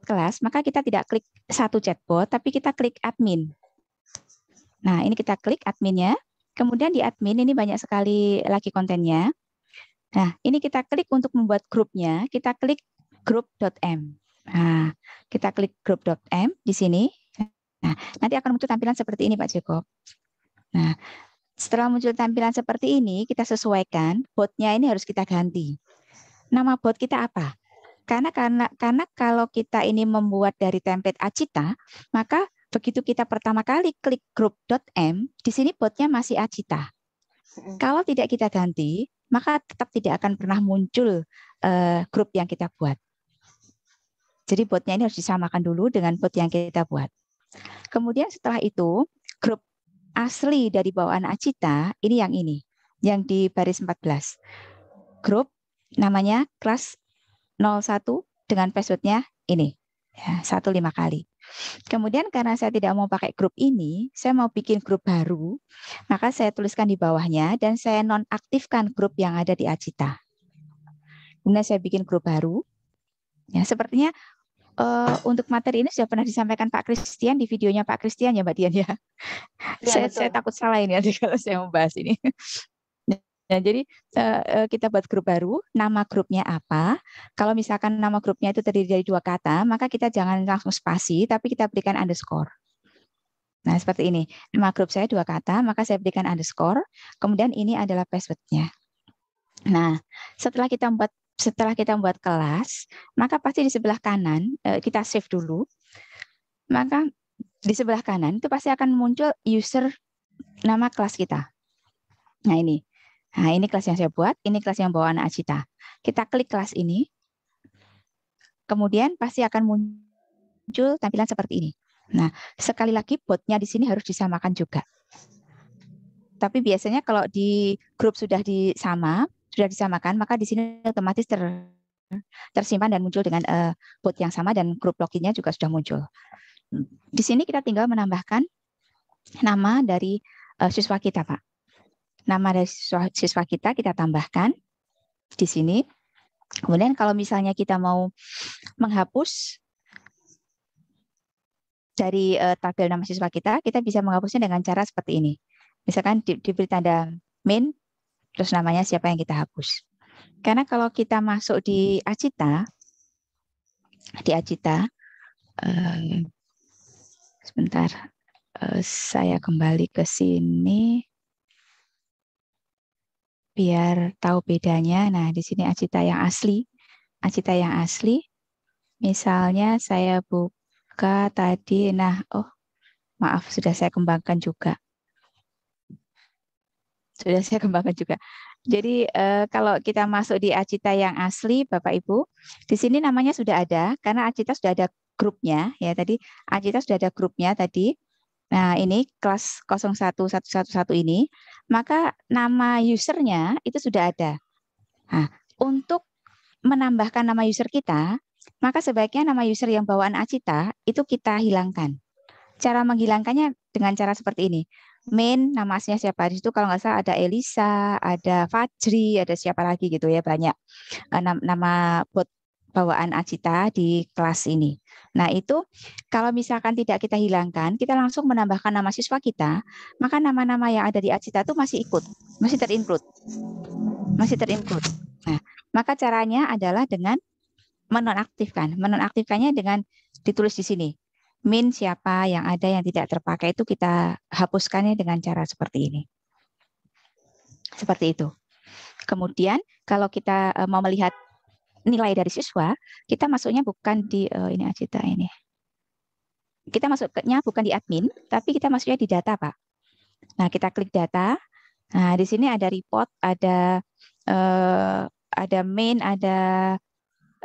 kelas maka kita tidak klik satu chatbot tapi kita klik admin. Nah, ini kita klik adminnya. Kemudian di admin ini banyak sekali lagi kontennya. Nah, ini kita klik untuk membuat grupnya. Kita klik grup.m. Nah, kita klik grup.m di sini. Nah, nanti akan muncul tampilan seperti ini Pak Jacob. Nah, setelah muncul tampilan seperti ini, kita sesuaikan botnya ini harus kita ganti. Nama bot kita apa? Karena karena karena kalau kita ini membuat dari template Acita, maka begitu kita pertama kali klik group.m, di sini botnya masih Acita. Kalau tidak kita ganti, maka tetap tidak akan pernah muncul uh, grup yang kita buat. Jadi botnya ini harus disamakan dulu dengan bot yang kita buat. Kemudian setelah itu, grup asli dari bawaan Acita ini yang ini, yang di baris 14. Grup namanya kelas 01 dengan passwordnya ini, ya, 15 kali. Kemudian karena saya tidak mau pakai grup ini, saya mau bikin grup baru, maka saya tuliskan di bawahnya dan saya nonaktifkan grup yang ada di Acita. Kemudian saya bikin grup baru. Ya, sepertinya uh, untuk materi ini sudah pernah disampaikan Pak Christian di videonya Pak Christian ya Mbak Dian ya. ya saya, saya takut salah ini kalau saya membahas ini. Nah, jadi eh, eh, kita buat grup baru, nama grupnya apa. Kalau misalkan nama grupnya itu terdiri dari dua kata, maka kita jangan langsung spasi, tapi kita berikan underscore. Nah, seperti ini. Nama grup saya dua kata, maka saya berikan underscore. Kemudian ini adalah passwordnya. Nah, setelah kita membuat setelah kita membuat kelas, maka pasti di sebelah kanan eh, kita save dulu. Maka di sebelah kanan itu pasti akan muncul user nama kelas kita. Nah, ini. Nah, ini kelas yang saya buat, ini kelas yang bawa anak Acita. Kita klik kelas ini, kemudian pasti akan muncul tampilan seperti ini. Nah, sekali lagi botnya di sini harus disamakan juga. Tapi biasanya kalau di grup sudah disama, sudah disamakan, maka di sini otomatis ter, tersimpan dan muncul dengan uh, bot yang sama dan grup loginnya juga sudah muncul. Di sini kita tinggal menambahkan nama dari uh, siswa kita, Pak nama dari siswa, siswa kita kita tambahkan di sini. Kemudian kalau misalnya kita mau menghapus dari uh, tabel nama siswa kita, kita bisa menghapusnya dengan cara seperti ini. Misalkan di, diberi tanda min, terus namanya siapa yang kita hapus. Karena kalau kita masuk di Acita, di Acita, uh, sebentar, uh, saya kembali ke sini biar tahu bedanya. Nah, di sini acita yang asli. Acita yang asli, misalnya saya buka tadi, nah, oh, maaf, sudah saya kembangkan juga. Sudah saya kembangkan juga. Jadi eh, kalau kita masuk di acita yang asli, Bapak Ibu, di sini namanya sudah ada, karena acita sudah ada grupnya ya tadi Acita sudah ada grupnya tadi Nah, ini kelas 01111 ini, maka nama usernya itu sudah ada. Nah, untuk menambahkan nama user kita, maka sebaiknya nama user yang bawaan Acita itu kita hilangkan. Cara menghilangkannya dengan cara seperti ini. Main nama aslinya siapa di situ kalau nggak salah ada Elisa, ada Fajri, ada siapa lagi gitu ya banyak eh, nama, nama bot bawaan acita di kelas ini. Nah, itu kalau misalkan tidak kita hilangkan, kita langsung menambahkan nama siswa kita, maka nama-nama yang ada di acita itu masih ikut, masih terinclude. Masih terinclude. Nah, maka caranya adalah dengan menonaktifkan. Menonaktifkannya dengan ditulis di sini. Min siapa yang ada yang tidak terpakai itu kita hapuskannya dengan cara seperti ini. Seperti itu. Kemudian kalau kita eh, mau melihat nilai dari siswa, kita masuknya bukan di uh, ini Ajita ini. Kita masuknya bukan di admin, tapi kita masuknya di data, Pak. Nah, kita klik data. Nah, di sini ada report, ada uh, ada main, ada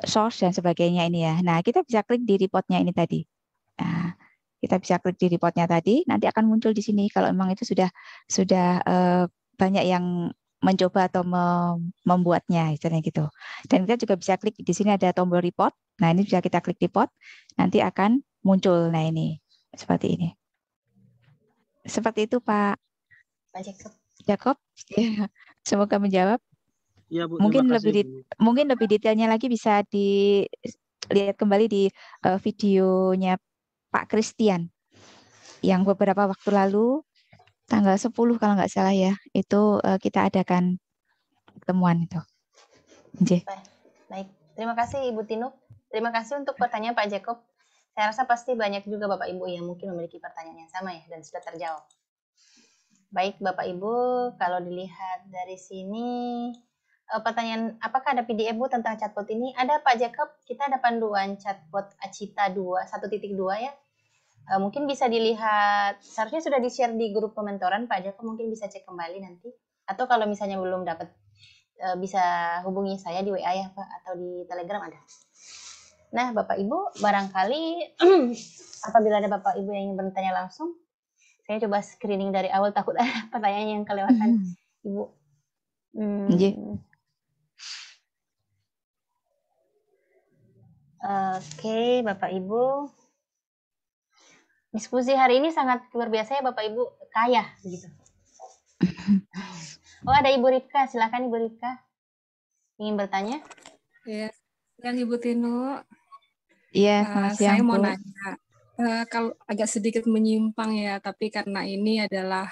source dan sebagainya ini ya. Nah, kita bisa klik di reportnya ini tadi. Nah, kita bisa klik di reportnya tadi nanti akan muncul di sini kalau memang itu sudah sudah uh, banyak yang mencoba atau membuatnya misalnya gitu. Dan kita juga bisa klik di sini ada tombol report. Nah, ini bisa kita klik report, nanti akan muncul. Nah, ini seperti ini. Seperti itu, Pak. Pak Jacob. Jacob, ya. semoga menjawab. Ya, Bu, mungkin kasih, lebih Bu. mungkin lebih detailnya lagi bisa dilihat kembali di eh, videonya Pak Christian yang beberapa waktu lalu tanggal 10 kalau nggak salah ya itu uh, kita adakan pertemuan itu. J. Baik. Baik. Terima kasih Ibu Tino. Terima kasih untuk pertanyaan Pak Jacob. Saya rasa pasti banyak juga Bapak Ibu yang mungkin memiliki pertanyaan yang sama ya dan sudah terjawab. Baik Bapak Ibu, kalau dilihat dari sini eh, pertanyaan apakah ada PDF Bu tentang chatbot ini? Ada Pak Jacob, kita ada panduan chatbot Acita 2 1.2 ya uh, mungkin bisa dilihat seharusnya sudah di share di grup pementoran Pak Joko mungkin bisa cek kembali nanti atau kalau misalnya belum dapat uh, bisa hubungi saya di WA ya Pak atau di Telegram ada. Nah Bapak Ibu barangkali apabila ada Bapak Ibu yang ingin bertanya langsung saya coba screening dari awal takut ada pertanyaan yang kelewatan hmm. Ibu. Iya. Hmm. Yeah. Oke, okay, Bapak Ibu. Diskusi hari ini sangat luar biasa ya Bapak Ibu, kaya gitu. Oh ada Ibu Rika silakan Ibu Rika Ingin bertanya? Iya, yang Ibu Tino. Iya, selamat eh, uh, siang. Saya mau nanya, uh, kalau agak sedikit menyimpang ya, tapi karena ini adalah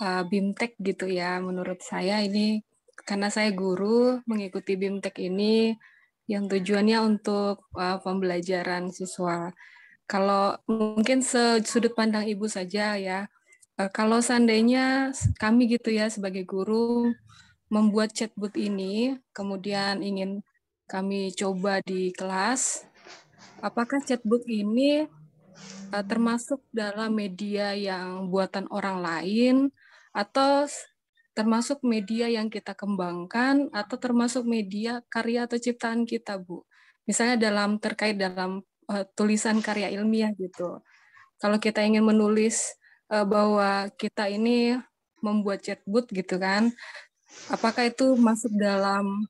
uh, BIMTEK gitu ya, menurut saya ini karena saya guru mengikuti BIMTEK ini yang tujuannya untuk uh, pembelajaran siswa. Kalau mungkin sudut pandang ibu saja ya, eh, kalau seandainya kami gitu ya sebagai guru membuat chatbot ini, kemudian ingin kami coba di kelas, apakah chatbot ini eh, termasuk dalam media yang buatan orang lain atau termasuk media yang kita kembangkan atau termasuk media karya atau ciptaan kita, Bu? Misalnya dalam terkait dalam Eh, tulisan karya ilmiah gitu. Kalau kita ingin menulis eh, bahwa kita ini membuat chatbot gitu kan, apakah itu masuk dalam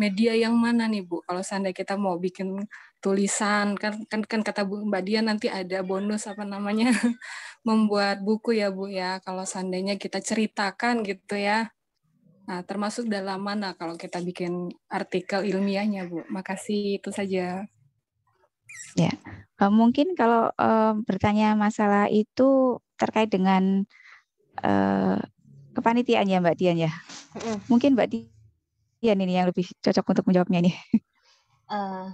media yang mana nih Bu? Kalau seandainya kita mau bikin tulisan kan kan, kan kata Bu Mbak Dia nanti ada bonus apa namanya membuat buku ya Bu ya. Kalau seandainya kita ceritakan gitu ya. Nah, termasuk dalam mana kalau kita bikin artikel ilmiahnya, Bu? Makasih itu saja. Ya, eh, mungkin kalau uh, bertanya masalah itu terkait dengan uh, kepanitiaan ya Mbak Dian ya. Mm. Mungkin Mbak Dian ini yang lebih cocok untuk menjawabnya ini. Uh,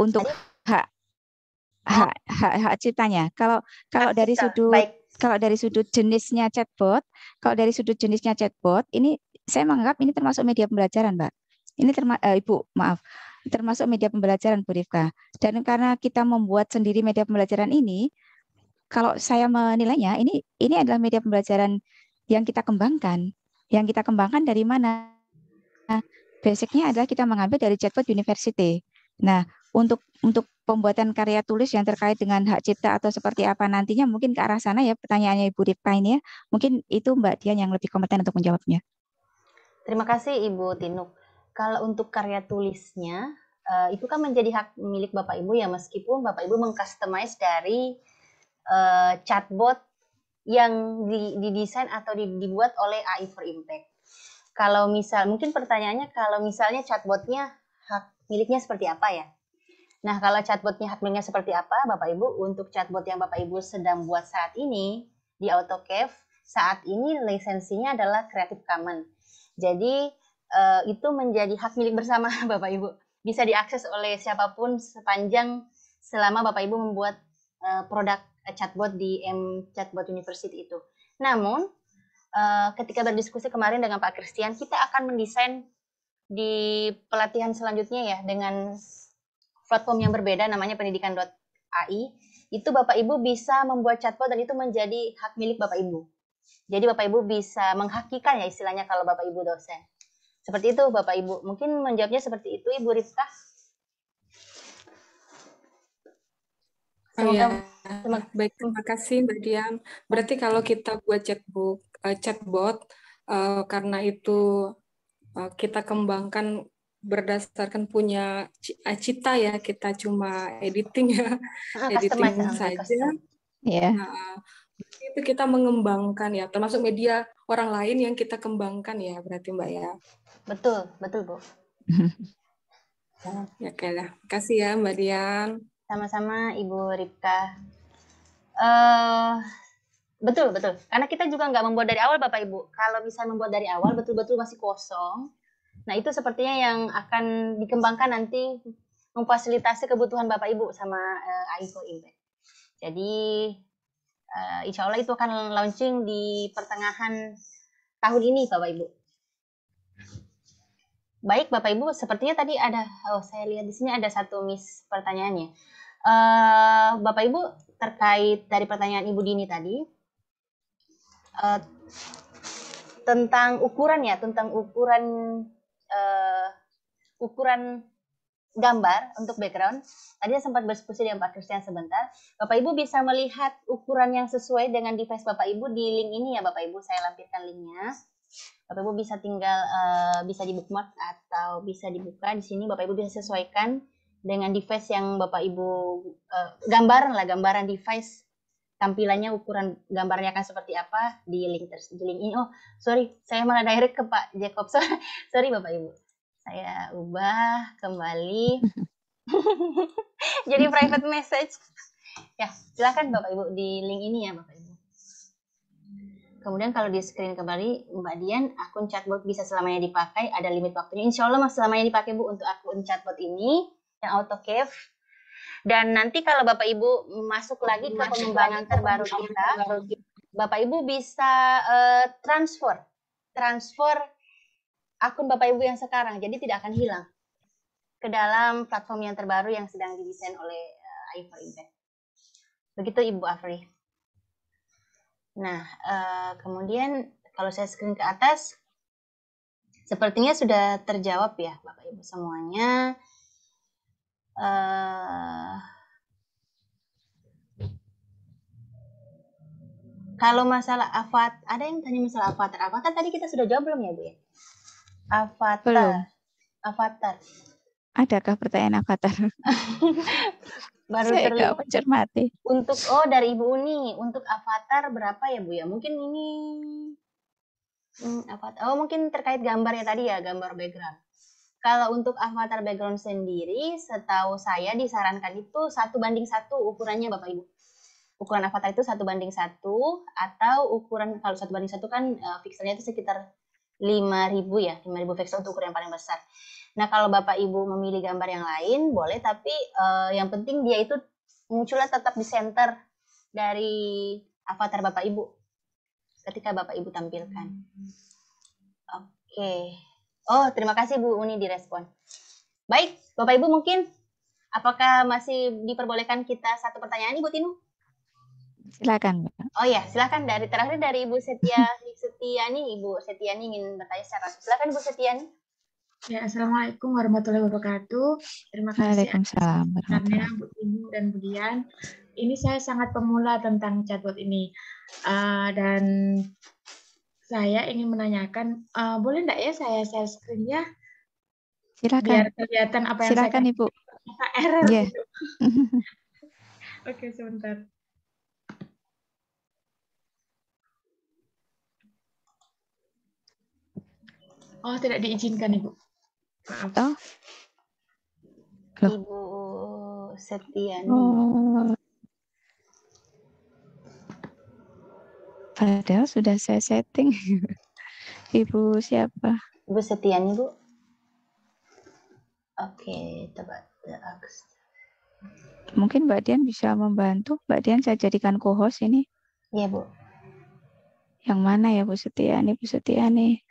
untuk tadi, hak oh. hak hak hak ciptanya. Kalau kalau dari cita. sudut Baik. kalau dari sudut jenisnya chatbot, kalau dari sudut jenisnya chatbot ini saya menganggap ini termasuk media pembelajaran, Mbak. Ini terma, uh, Ibu, maaf termasuk media pembelajaran Bu Rifka. Dan karena kita membuat sendiri media pembelajaran ini, kalau saya menilainya ini ini adalah media pembelajaran yang kita kembangkan. Yang kita kembangkan dari mana? Nah, basicnya adalah kita mengambil dari Chatbot University. Nah, untuk untuk pembuatan karya tulis yang terkait dengan hak cipta atau seperti apa nantinya mungkin ke arah sana ya pertanyaannya Ibu Rifka ini ya. Mungkin itu Mbak Dian yang lebih kompeten untuk menjawabnya. Terima kasih Ibu Tinuk kalau untuk karya tulisnya uh, itu kan menjadi hak milik Bapak Ibu ya meskipun Bapak Ibu mengcustomize dari uh, chatbot yang didesain atau dibuat oleh AI for Impact. Kalau misal mungkin pertanyaannya kalau misalnya chatbotnya hak miliknya seperti apa ya? Nah, kalau chatbotnya hak miliknya seperti apa, Bapak Ibu? Untuk chatbot yang Bapak Ibu sedang buat saat ini di AutoCave, saat ini lisensinya adalah Creative Commons. Jadi, uh, itu menjadi hak milik bersama Bapak Ibu. Bisa diakses oleh siapapun sepanjang selama Bapak Ibu membuat uh, produk eh, chatbot di M Chatbot University itu. Namun uh, ketika berdiskusi kemarin dengan Pak Christian, kita akan mendesain di pelatihan selanjutnya ya dengan platform yang berbeda namanya pendidikan.ai itu Bapak Ibu bisa membuat chatbot dan itu menjadi hak milik Bapak Ibu. Jadi Bapak Ibu bisa menghakikan ya istilahnya kalau Bapak Ibu dosen. Seperti itu Bapak Ibu. Mungkin menjawabnya seperti itu Ibu Rifka. oh, iya. Baik, terima kasih Mbak Dian. Berarti kalau kita buat chatbook, uh, chatbot, uh, karena itu uh, kita kembangkan berdasarkan punya cita ya, kita cuma editing ya, ah, editing ah, saja. Yeah. Nah, itu kita mengembangkan ya, termasuk media orang lain yang kita kembangkan ya, berarti Mbak ya. Betul, betul Bu. ya oke lah. Kasih ya Mbak Dian. Sama-sama Ibu Ripka. Uh, betul, betul. Karena kita juga nggak membuat dari awal Bapak Ibu. Kalau misalnya membuat dari awal betul-betul masih kosong. Nah itu sepertinya yang akan dikembangkan nanti memfasilitasi kebutuhan Bapak Ibu sama uh, AIKO Impact. Jadi uh, insya Allah itu akan launching di pertengahan tahun ini Bapak Ibu. Baik, Bapak Ibu, sepertinya tadi ada, oh, saya lihat di sini ada satu miss pertanyaannya. Uh, Bapak Ibu, terkait dari pertanyaan Ibu Dini tadi, uh, tentang ukuran ya, tentang ukuran uh, ukuran gambar untuk background. Tadi saya sempat berdiskusi dengan Pak Christian sebentar. Bapak Ibu bisa melihat ukuran yang sesuai dengan device Bapak Ibu di link ini ya Bapak Ibu. Saya lampirkan linknya. Bapak Ibu bisa tinggal uh, bisa di bookmark atau bisa dibuka di sini Bapak Ibu bisa sesuaikan dengan device yang Bapak Ibu uh, gambaran lah gambaran device tampilannya ukuran gambarnya akan seperti apa di link tersebut di link ini oh sorry saya malah direct ke Pak Jacob sorry, sorry Bapak Ibu saya ubah kembali jadi private message ya silakan Bapak Ibu di link ini ya Bapak Ibu Kemudian kalau di screen kembali, Mbak Dian, akun chatbot bisa selamanya dipakai, ada limit waktunya. Insya Allah masih selamanya dipakai Bu untuk akun chatbot ini, yang auto cave. Dan nanti kalau Bapak Ibu masuk lagi ke pengembangan terbaru kita, Bapak Ibu bisa uh, transfer, transfer akun Bapak Ibu yang sekarang, jadi tidak akan hilang ke dalam platform yang terbaru yang sedang didesain oleh uh, eh, iFor Begitu Ibu Afri. Nah, eh, kemudian kalau saya screen ke atas, sepertinya sudah terjawab ya Bapak Ibu semuanya. Eh, kalau masalah avatar, ada yang tanya masalah avatar. Avatar tadi kita sudah jawab belum ya Bu Afat. Ya? Avatar. Belum. Avatar. Adakah pertanyaan avatar? Baru Saya nggak mencermati. Untuk oh dari Ibu Uni, untuk avatar berapa ya Bu ya? Mungkin ini hmm, avatar. Oh mungkin terkait gambar ya tadi ya gambar background. Kalau untuk avatar background sendiri, setahu saya disarankan itu satu banding satu ukurannya Bapak Ibu. Ukuran avatar itu satu banding satu atau ukuran kalau satu banding satu kan uh, pixelnya itu sekitar 5000 ya, 5000 pixel untuk ukuran yang paling besar. Nah, kalau Bapak Ibu memilih gambar yang lain boleh tapi uh, yang penting dia itu munculnya tetap di center dari avatar Bapak Ibu ketika Bapak Ibu tampilkan. Hmm. Oke. Okay. Oh, terima kasih Bu Uni direspon. Baik, Bapak Ibu mungkin apakah masih diperbolehkan kita satu pertanyaan Ibu Tinu? Silakan. Oh ya, silakan dari terakhir dari Ibu Setia Setiani, Ibu Setiani ingin bertanya secara silakan Ibu Setiani. Ya, Assalamualaikum warahmatullahi wabarakatuh. Terima kasih. Ya Waalaikumsalam. Karena Bu Ibu dan Bu Dian. Ini saya sangat pemula tentang chatbot ini. Uh, dan saya ingin menanyakan, uh, boleh enggak ya saya share screen ya Silakan. Biar kelihatan apa yang Silakan, saya Ibu. Apa error. Yeah. Gitu. Oke, sebentar. Oh, tidak diizinkan, Ibu. Maaf. Oh. Ibu Setian. Oh. Padahal sudah saya setting. Ibu siapa? Ibu Setian, Ibu. Oke, tebak Mungkin Mbak Dian bisa membantu. Mbak Dian saya jadikan co-host ini. Iya, Bu. Yang mana ya Bu Setiani? Bu Setiani.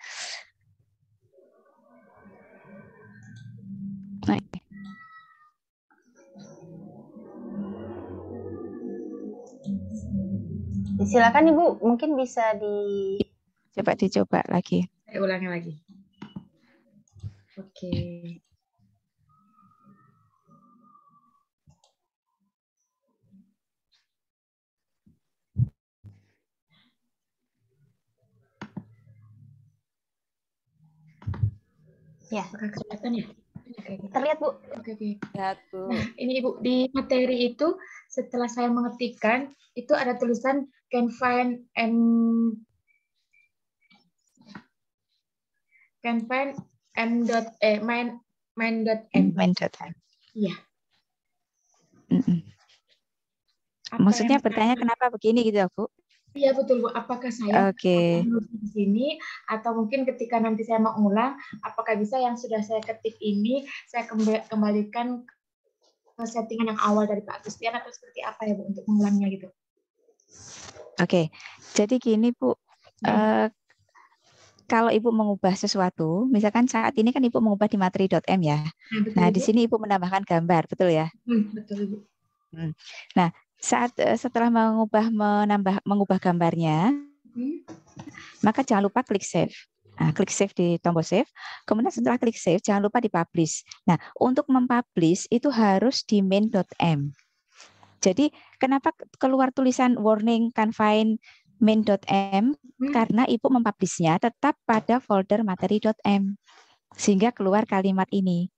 Hmm. Silakan Ibu, mungkin bisa di coba dicoba lagi. Saya ulangi lagi. Oke. Ya. kelihatan ya? Okay, iya, gitu. Terlihat Bu. Oke, oke. Terlihat Bu. Nah, ini Ibu di materi itu setelah saya mengetikkan itu ada tulisan can find m can find m dot eh, main main dot m main dot m iya mm -mm. maksudnya bertanya kenapa begini gitu bu Iya betul Bu. Apakah saya okay. di sini atau mungkin ketika nanti saya mau ulang, apakah bisa yang sudah saya ketik ini saya kembalikan ke settingan yang awal dari Pak Agustian atau seperti apa ya Bu untuk mengulangnya gitu? Oke, jadi gini Bu, hmm. e, kalau Ibu mengubah sesuatu, misalkan saat ini kan Ibu mengubah di materi.m ya. Nah, betul, nah di sini Ibu menambahkan gambar, betul ya? Hmm, betul Ibu. Hmm. Nah, saat eh, setelah mengubah menambah mengubah gambarnya, hmm. maka jangan lupa klik save. Nah, klik save di tombol save. Kemudian setelah klik save, jangan lupa di publish. Nah, untuk mempublish itu harus di main.m. Jadi kenapa keluar tulisan warning confine main.m hmm. karena ibu mempublisnya tetap pada folder materi.m sehingga keluar kalimat ini.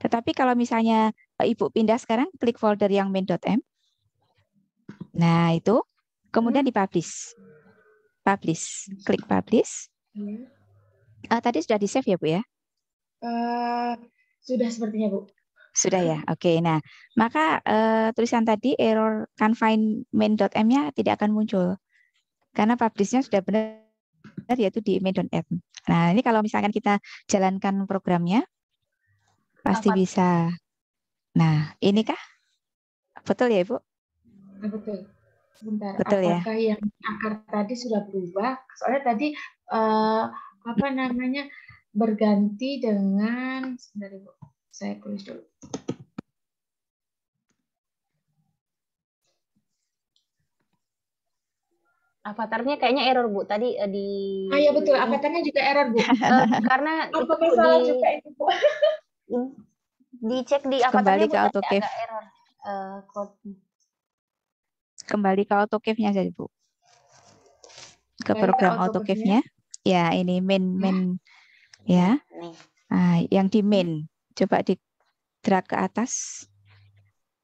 Tetapi kalau misalnya eh, ibu pindah sekarang klik folder yang main.m, nah itu kemudian hmm. dipublish, publish, klik publish. Hmm. Uh, tadi sudah di save ya bu ya? Uh, sudah sepertinya bu. Sudah iya. ya. Oke. Okay. Nah, maka uh, tulisan tadi error confinement.m-nya tidak akan muncul. Karena publish-nya sudah benar yaitu di main.m. Nah, ini kalau misalkan kita jalankan programnya pasti Apat. bisa. Nah, ini kah? Betul ya, Ibu? Eh, betul. Sebentar. Betul ya? yang akar tadi sudah berubah? Soalnya tadi uh, apa namanya berganti dengan sebentar Ibu. Saya tulis dulu. Avatarnya kayaknya error bu tadi uh, di. Ah ya betul, avatarnya juga error bu. Uh, karena itu di... juga itu bu. dicek di avatarnya kembali ke auto uh, eh, code. Kembali ke autocave-nya saja bu. Ke program ke nya ya ini main main nah. ya. Nah, yang di main. Coba di drag ke atas,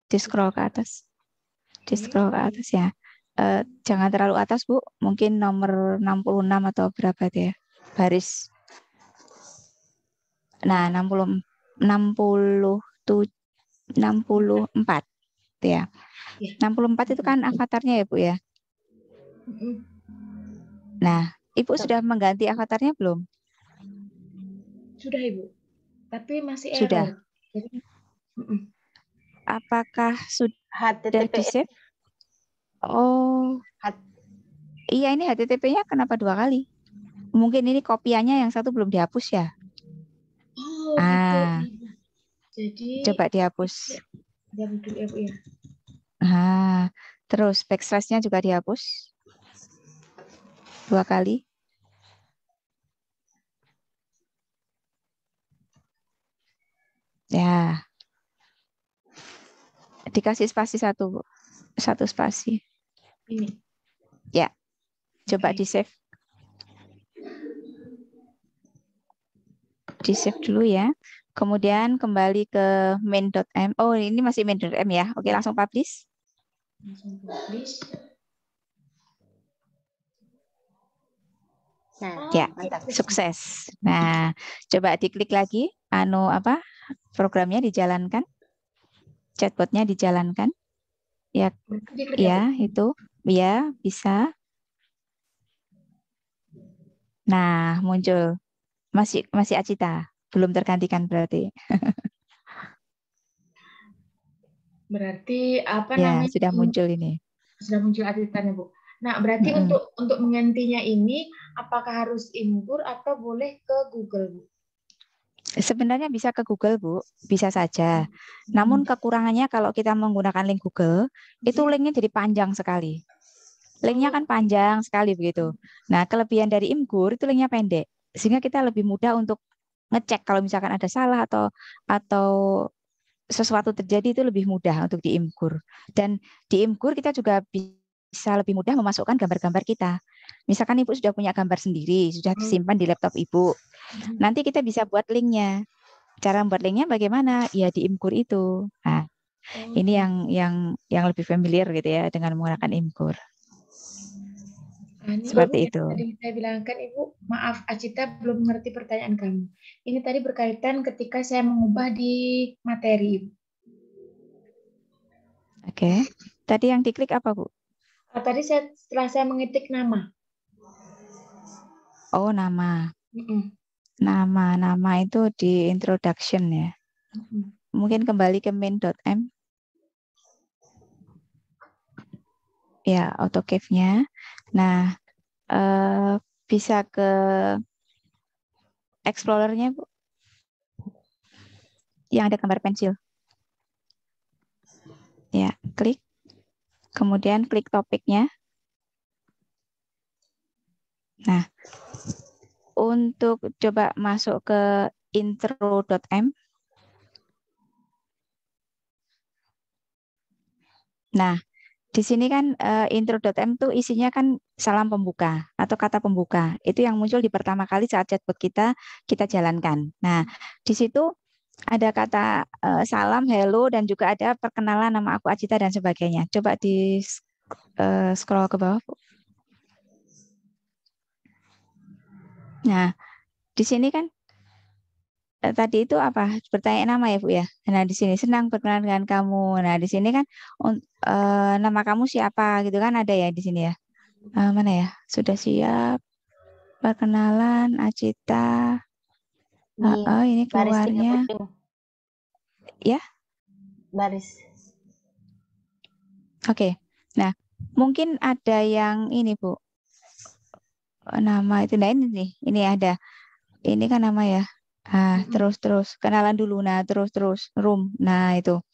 di scroll ke atas, di scroll ke atas ya. Uh, jangan terlalu atas Bu, mungkin nomor 66 atau berapa ya, baris. Nah, 60, puluh 64 ya. 64 iya. itu kan avatarnya ya Bu ya. Nah, Ibu sudah mengganti avatarnya belum? Sudah Ibu tapi masih error. Sudah. Apakah sudah di save? Oh. Iya ini HTTP-nya kenapa dua kali? Mungkin ini kopiannya yang satu belum dihapus ya? Oh, gitu. ah. Jadi coba dihapus. Ya, ya, ya. Ah, terus backslash-nya juga dihapus dua kali. Ya. Dikasih spasi satu, Bu. Satu spasi. Ini. Ya. Coba di save. Di save dulu ya. Kemudian kembali ke main.m. Oh, ini masih main.m ya. Oke, langsung publish. Langsung publish. Nah, ya, mantap. sukses. Nah, coba diklik lagi anu apa programnya dijalankan chatbotnya dijalankan ya ya itu ya bisa nah muncul masih masih acita belum tergantikan berarti berarti apa ya, namanya sudah muncul ini sudah muncul acitanya bu Nah, berarti -hmm. untuk untuk menggantinya ini apakah harus impor atau boleh ke Google, Sebenarnya bisa ke Google, Bu. Bisa saja. Hmm. Namun hmm. kekurangannya kalau kita menggunakan link Google, hmm. itu linknya jadi panjang sekali. Linknya kan oh. panjang sekali begitu. Hmm. Nah, kelebihan dari Imgur itu linknya pendek. Sehingga kita lebih mudah untuk ngecek kalau misalkan ada salah atau atau sesuatu terjadi itu lebih mudah untuk di Imgur. Dan di Imgur kita juga bisa lebih mudah memasukkan gambar-gambar kita. Misalkan Ibu sudah punya gambar sendiri, sudah hmm. disimpan di laptop Ibu. Hmm. Nanti kita bisa buat linknya. Cara membuat linknya bagaimana? Ya di Imkur itu. Nah, ini hmm. yang yang yang lebih familiar gitu ya dengan menggunakan Imkur. Nah, ini Seperti itu. Tadi saya bilangkan Ibu, maaf Acita belum mengerti pertanyaan kamu. Ini tadi berkaitan ketika saya mengubah di materi Oke. Tadi yang diklik apa, Bu? Nah, tadi saya setelah saya mengetik nama. Oh, nama. Nama, nama itu di introduction ya. Mungkin kembali ke M, Ya, autocave nya Nah, uh, bisa ke explorernya, Bu. Yang ada gambar pensil. Ya, klik. Kemudian klik topiknya. Nah, untuk coba masuk ke intro.m. Nah, di sini kan eh, intro.m itu isinya kan salam pembuka atau kata pembuka. Itu yang muncul di pertama kali saat chatbot kita kita jalankan. Nah, di situ ada kata eh, salam, hello dan juga ada perkenalan nama aku Ajita dan sebagainya. Coba di eh, scroll ke bawah, Nah, di sini kan eh, tadi itu apa bertanya nama ya bu ya nah di sini senang berkenalan dengan kamu nah di sini kan un, eh, nama kamu siapa gitu kan ada ya di sini ya e, mana ya sudah siap perkenalan acita ini, oh, ini keluarnya ya baris oke okay. nah mungkin ada yang ini bu Eh, nama itu nah ini nih ini ada ini kan nama ya ah mm-hmm. terus terus kenalan dulu nah terus terus room nah itu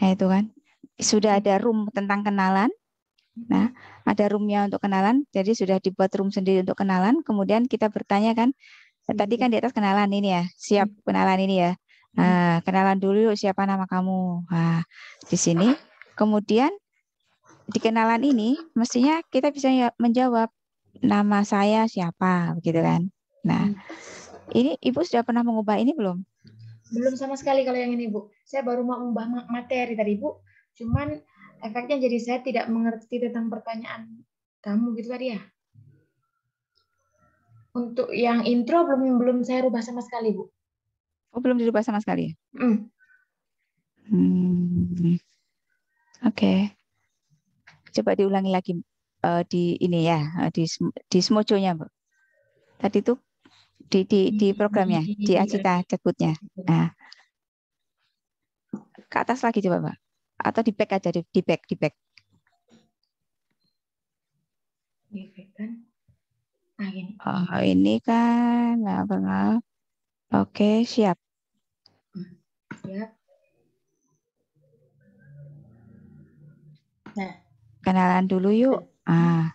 nah itu kan sudah ada room tentang kenalan nah ada roomnya untuk kenalan jadi sudah dibuat room sendiri untuk kenalan kemudian kita bertanya kan eh, tadi kan di atas kenalan ini ya siap kenalan ini ya nah kenalan dulu siapa nama kamu nah di sini kemudian di kenalan ini mestinya kita bisa ya, menjawab nama saya siapa begitu kan. Nah, hmm. ini Ibu sudah pernah mengubah ini belum? Belum sama sekali kalau yang ini Bu. Saya baru mau mengubah materi tadi Bu. Cuman efeknya jadi saya tidak mengerti tentang pertanyaan kamu gitu tadi ya. Untuk yang intro belum belum saya rubah sama sekali Bu. Oh belum dirubah sama sekali. ya? Hmm. hmm. Oke. Okay. Coba diulangi lagi uh, di ini ya eh, di di smojonya bu tadi tuh di di di hmm, programnya di acita cekutnya nah ke atas lagi coba mbak atau di back aja di, di back di back kan? ah, Oh, ini kan nggak pernah. Oke, siap. Hmm, siap. Nah, kenalan dulu yuk ah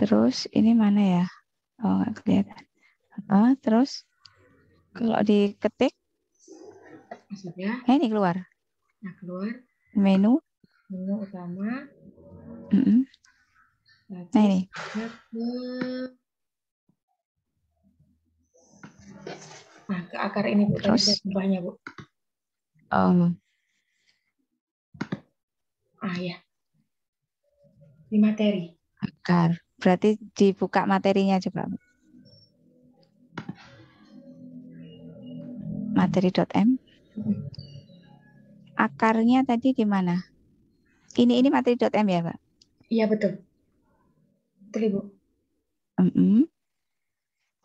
terus ini mana ya oh nggak kelihatan Ah, terus kalau diketik maksudnya eh, ini keluar nah keluar menu menu utama mm Nah, ini. Nah, ke akar ini Terus? Banyak, Bu. Um. Ah, ya. Di materi. Akar. Berarti dibuka materinya coba. Materi.m. Akarnya tadi di mana? Ini ini materi.m ya, Pak? Iya, betul. Betul, Ibu. Mm -hmm.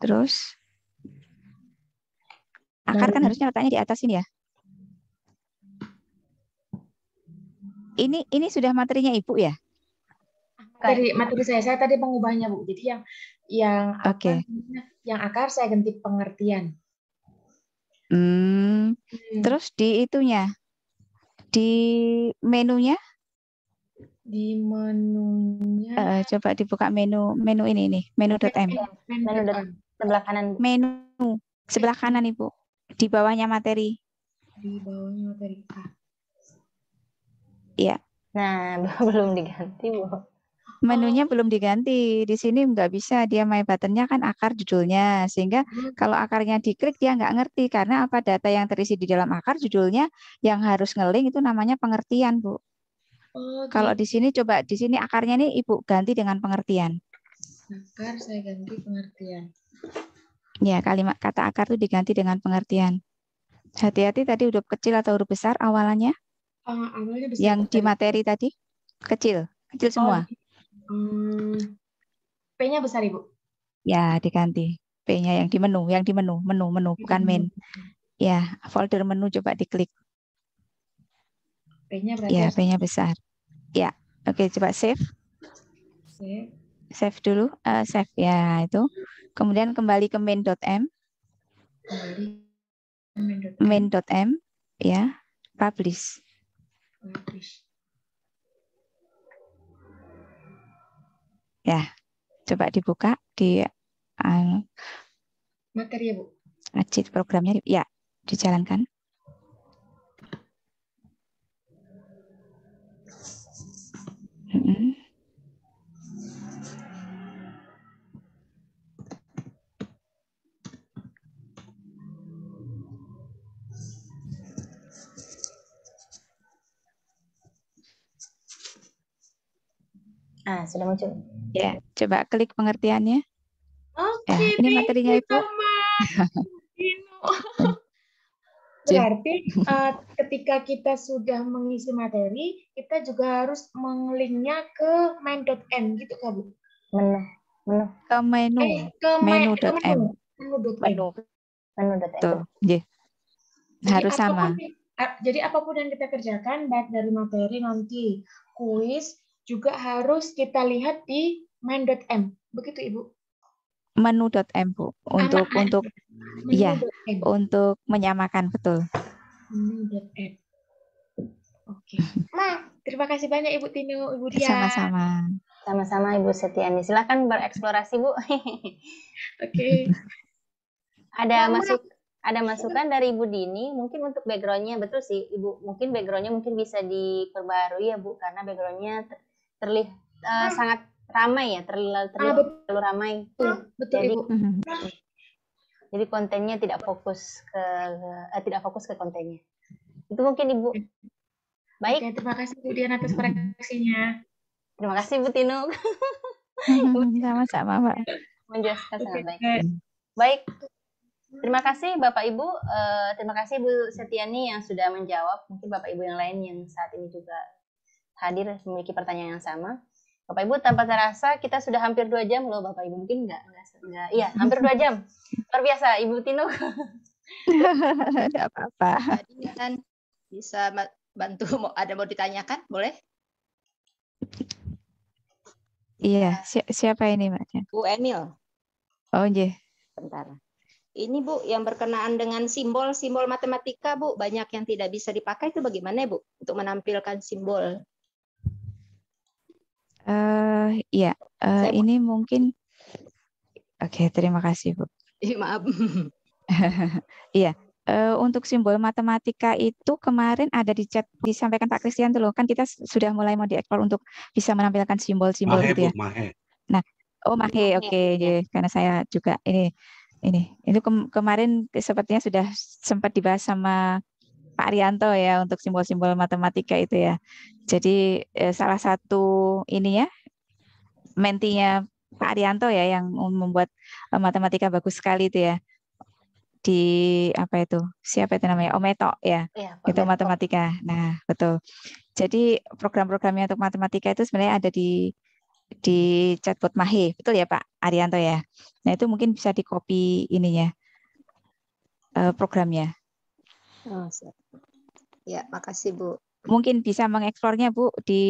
Terus akar kan nah, harusnya letaknya di atas ini ya. Ini ini sudah materinya Ibu ya? dari gitu. materi saya saya tadi pengubahnya bu jadi yang yang okay. apa, yang akar saya ganti pengertian hmm. hmm. terus di itunya di menunya di menunya uh, coba dibuka menu menu ini nih menu.m menu sebelah kanan menu sebelah kanan ibu di bawahnya materi di bawahnya materi A ah. iya nah belum diganti bu Menunya oh. belum diganti. Di sini nggak bisa. Dia my buttonnya kan akar judulnya. Sehingga hmm. kalau akarnya diklik dia nggak ngerti. Karena apa data yang terisi di dalam akar judulnya yang harus ngeling itu namanya pengertian, Bu. Oh, Kalau gitu. di sini coba di sini akarnya nih Ibu ganti dengan pengertian. Akar saya ganti pengertian. Ya, kalimat kata akar itu diganti dengan pengertian. Hati-hati tadi huruf kecil atau huruf besar awalannya? Uh, awalnya besar. Yang di materi tadi? Kecil, kecil oh, semua. Oh, Hmm, P-nya besar, Ibu? Ya, diganti. P-nya yang di menu, yang di menu, menu, menu, bukan main. Ya, folder menu coba diklik. P-nya berarti? Ya, ya, P-nya besar. Ya, oke, coba save. Save. Save dulu, uh, save ya itu. Kemudian kembali ke main.m. Kembali main.m. Main.m, ya, publish. Publish. Ya, coba dibuka di uh, materi ya Bu. acit programnya ya dijalankan. Mm-hmm. Ah, sudah muncul. Ya, coba klik pengertiannya. Oke, okay, ya, ini materinya itu. Berarti uh, ketika kita sudah mengisi materi, kita juga harus menglinknya ke main.m gitu kan, Bu? Menu. Menu. Ke menu. Eh, ke menu.m. Menu.m. Menu. m Yeah. Harus sama. jadi apapun yang kita kerjakan, baik dari materi nanti, kuis, juga harus kita lihat di main.m. Begitu Ibu. menu.m Bu untuk Anak untuk menu. ya M. untuk menyamakan betul. menu.m. Oke. Okay. Ma, terima kasih banyak Ibu Tino, Ibu Dia. Sama-sama. Sama-sama Ibu Setiani. Silakan bereksplorasi Bu. Oke. Ada Mama. masuk ada masukan dari Ibu Dini, mungkin untuk backgroundnya betul sih Ibu, mungkin backgroundnya mungkin bisa diperbarui ya Bu, karena backgroundnya terlihat uh, eh, ah. sangat ramai ya terlalu ah, terlalu, terlalu ramai ah, betul jadi, ibu jadi kontennya tidak fokus ke eh, tidak fokus ke kontennya itu mungkin ibu baik Oke, terima kasih bu Dian atas koreksinya terima kasih bu Tino sama-sama pak menjelaskan sangat baik baik Terima kasih Bapak Ibu, uh, terima kasih Bu Setiani yang sudah menjawab. Mungkin Bapak Ibu yang lain yang saat ini juga hadir memiliki pertanyaan yang sama. Bapak Ibu, tanpa terasa kita sudah hampir dua jam loh Bapak Ibu. Mungkin nggak, nggak, iya hampir dua jam. Luar biasa, Ibu Tino. Tidak apa-apa. kan bisa bantu ada mau ditanyakan, boleh? Iya, si siapa ini Mbak? Bu Emil. Oh, iya. Bentar. Ini Bu, yang berkenaan dengan simbol-simbol matematika Bu, banyak yang tidak bisa dipakai itu bagaimana Bu untuk menampilkan simbol Uh, ya, uh, ini mungkin. Oke, okay, terima kasih Bu. maaf. Iya, uh, untuk simbol matematika itu kemarin ada di chat disampaikan Pak Christian tuh loh, kan kita sudah mulai mau diekspor untuk bisa menampilkan simbol-simbol gitu ya. mahe. Nah, oh mahe, oke, okay, yeah, karena saya juga ini ini itu kem kemarin sepertinya sudah sempat dibahas sama Pak Arianto ya untuk simbol-simbol matematika itu ya. Jadi eh, salah satu ini ya mentinya Pak Arianto ya yang membuat eh, matematika bagus sekali itu ya di apa itu siapa itu namanya Ometo ya, ya Ometo. itu matematika nah betul jadi program-programnya untuk matematika itu sebenarnya ada di di chatbot Mahi betul ya Pak Arianto ya nah itu mungkin bisa di copy ininya eh, programnya Oh, Ya, makasih Bu. Mungkin bisa mengeksplornya Bu di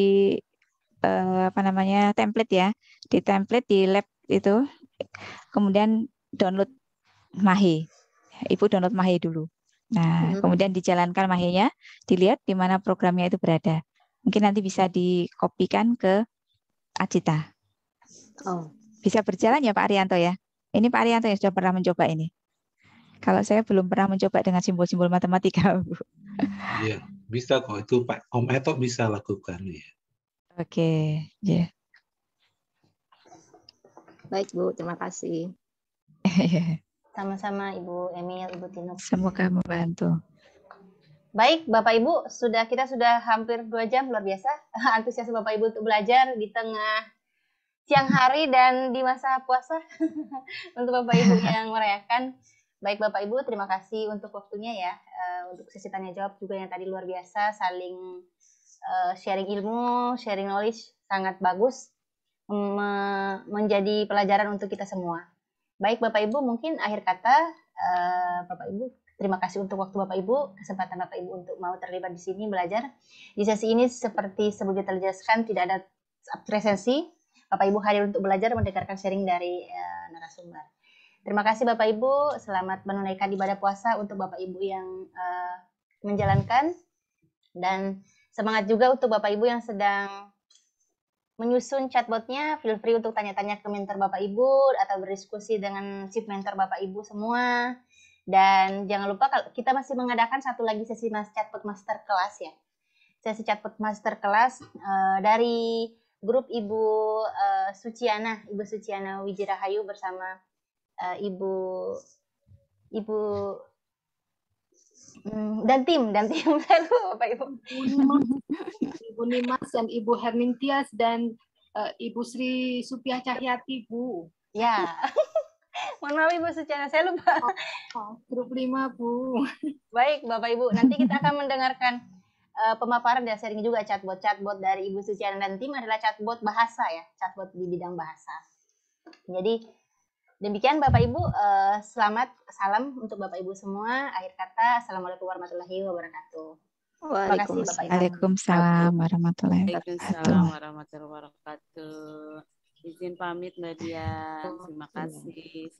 eh, apa namanya template ya, di template di lab itu, kemudian download Mahi. Ibu download Mahi dulu. Nah, hmm. kemudian dijalankan Mahinya, dilihat di mana programnya itu berada. Mungkin nanti bisa dikopikan ke Acita. Oh. Bisa berjalan ya Pak Arianto ya. Ini Pak Arianto yang sudah pernah mencoba ini. Kalau saya belum pernah mencoba dengan simbol-simbol matematika, Bu. Iya, bisa kok itu Pak Om Eto bisa lakukan ya. Oke, okay. ya. Yeah. Baik Bu, terima kasih. Iya. Sama-sama Ibu Emil, Ibu Tino. Semoga membantu. Baik, Bapak Ibu, sudah kita sudah hampir dua jam luar biasa antusias Bapak Ibu untuk belajar di tengah siang hari dan di masa puasa untuk Bapak Ibu yang merayakan. Baik Bapak Ibu, terima kasih untuk waktunya ya. Eh, untuk sesi tanya jawab juga yang tadi luar biasa, saling eh, sharing ilmu, sharing knowledge sangat bagus menjadi pelajaran untuk kita semua. Baik Bapak Ibu, mungkin akhir kata eh, Bapak Ibu Terima kasih untuk waktu Bapak Ibu, kesempatan Bapak Ibu untuk mau terlibat di sini belajar. Di sesi ini seperti sebelumnya terjelaskan tidak ada presensi. Bapak Ibu hadir untuk belajar mendengarkan sharing dari narasumber. Terima kasih Bapak Ibu, selamat menunaikan ibadah puasa untuk Bapak Ibu yang uh, menjalankan dan semangat juga untuk Bapak Ibu yang sedang menyusun chatbotnya, feel free untuk tanya-tanya ke mentor Bapak Ibu atau berdiskusi dengan chief mentor Bapak Ibu semua. Dan jangan lupa kalau kita masih mengadakan satu lagi sesi mas chatbot master kelas ya. Sesi chatbot master uh, dari grup Ibu uh, Suciana, Ibu Suciana Wijirahayu bersama uh, ibu ibu hmm, dan tim, dan tim lalu apa Ibu. Ibu Nimas dan Ibu Hermintias dan uh, Ibu Sri Supiah Cahyati, Bu. Ya. Mohon maaf Ibu secara saya lupa. Oh, oh, grup lima Bu. Baik, Bapak Ibu, nanti kita akan mendengarkan uh, pemaparan dan sharing juga chatbot-chatbot dari Ibu Suciana dan tim adalah chatbot bahasa ya, chatbot di bidang bahasa. Jadi Demikian Bapak Ibu, uh, selamat salam untuk Bapak Ibu semua. Akhir kata, Assalamualaikum warahmatullahi wabarakatuh. Waalaikumsalam, warahmatullahi wabarakatuh. Waalaikumsalam warahmatullahi wabarakatuh. Izin pamit Mbak Terima iya. kasih.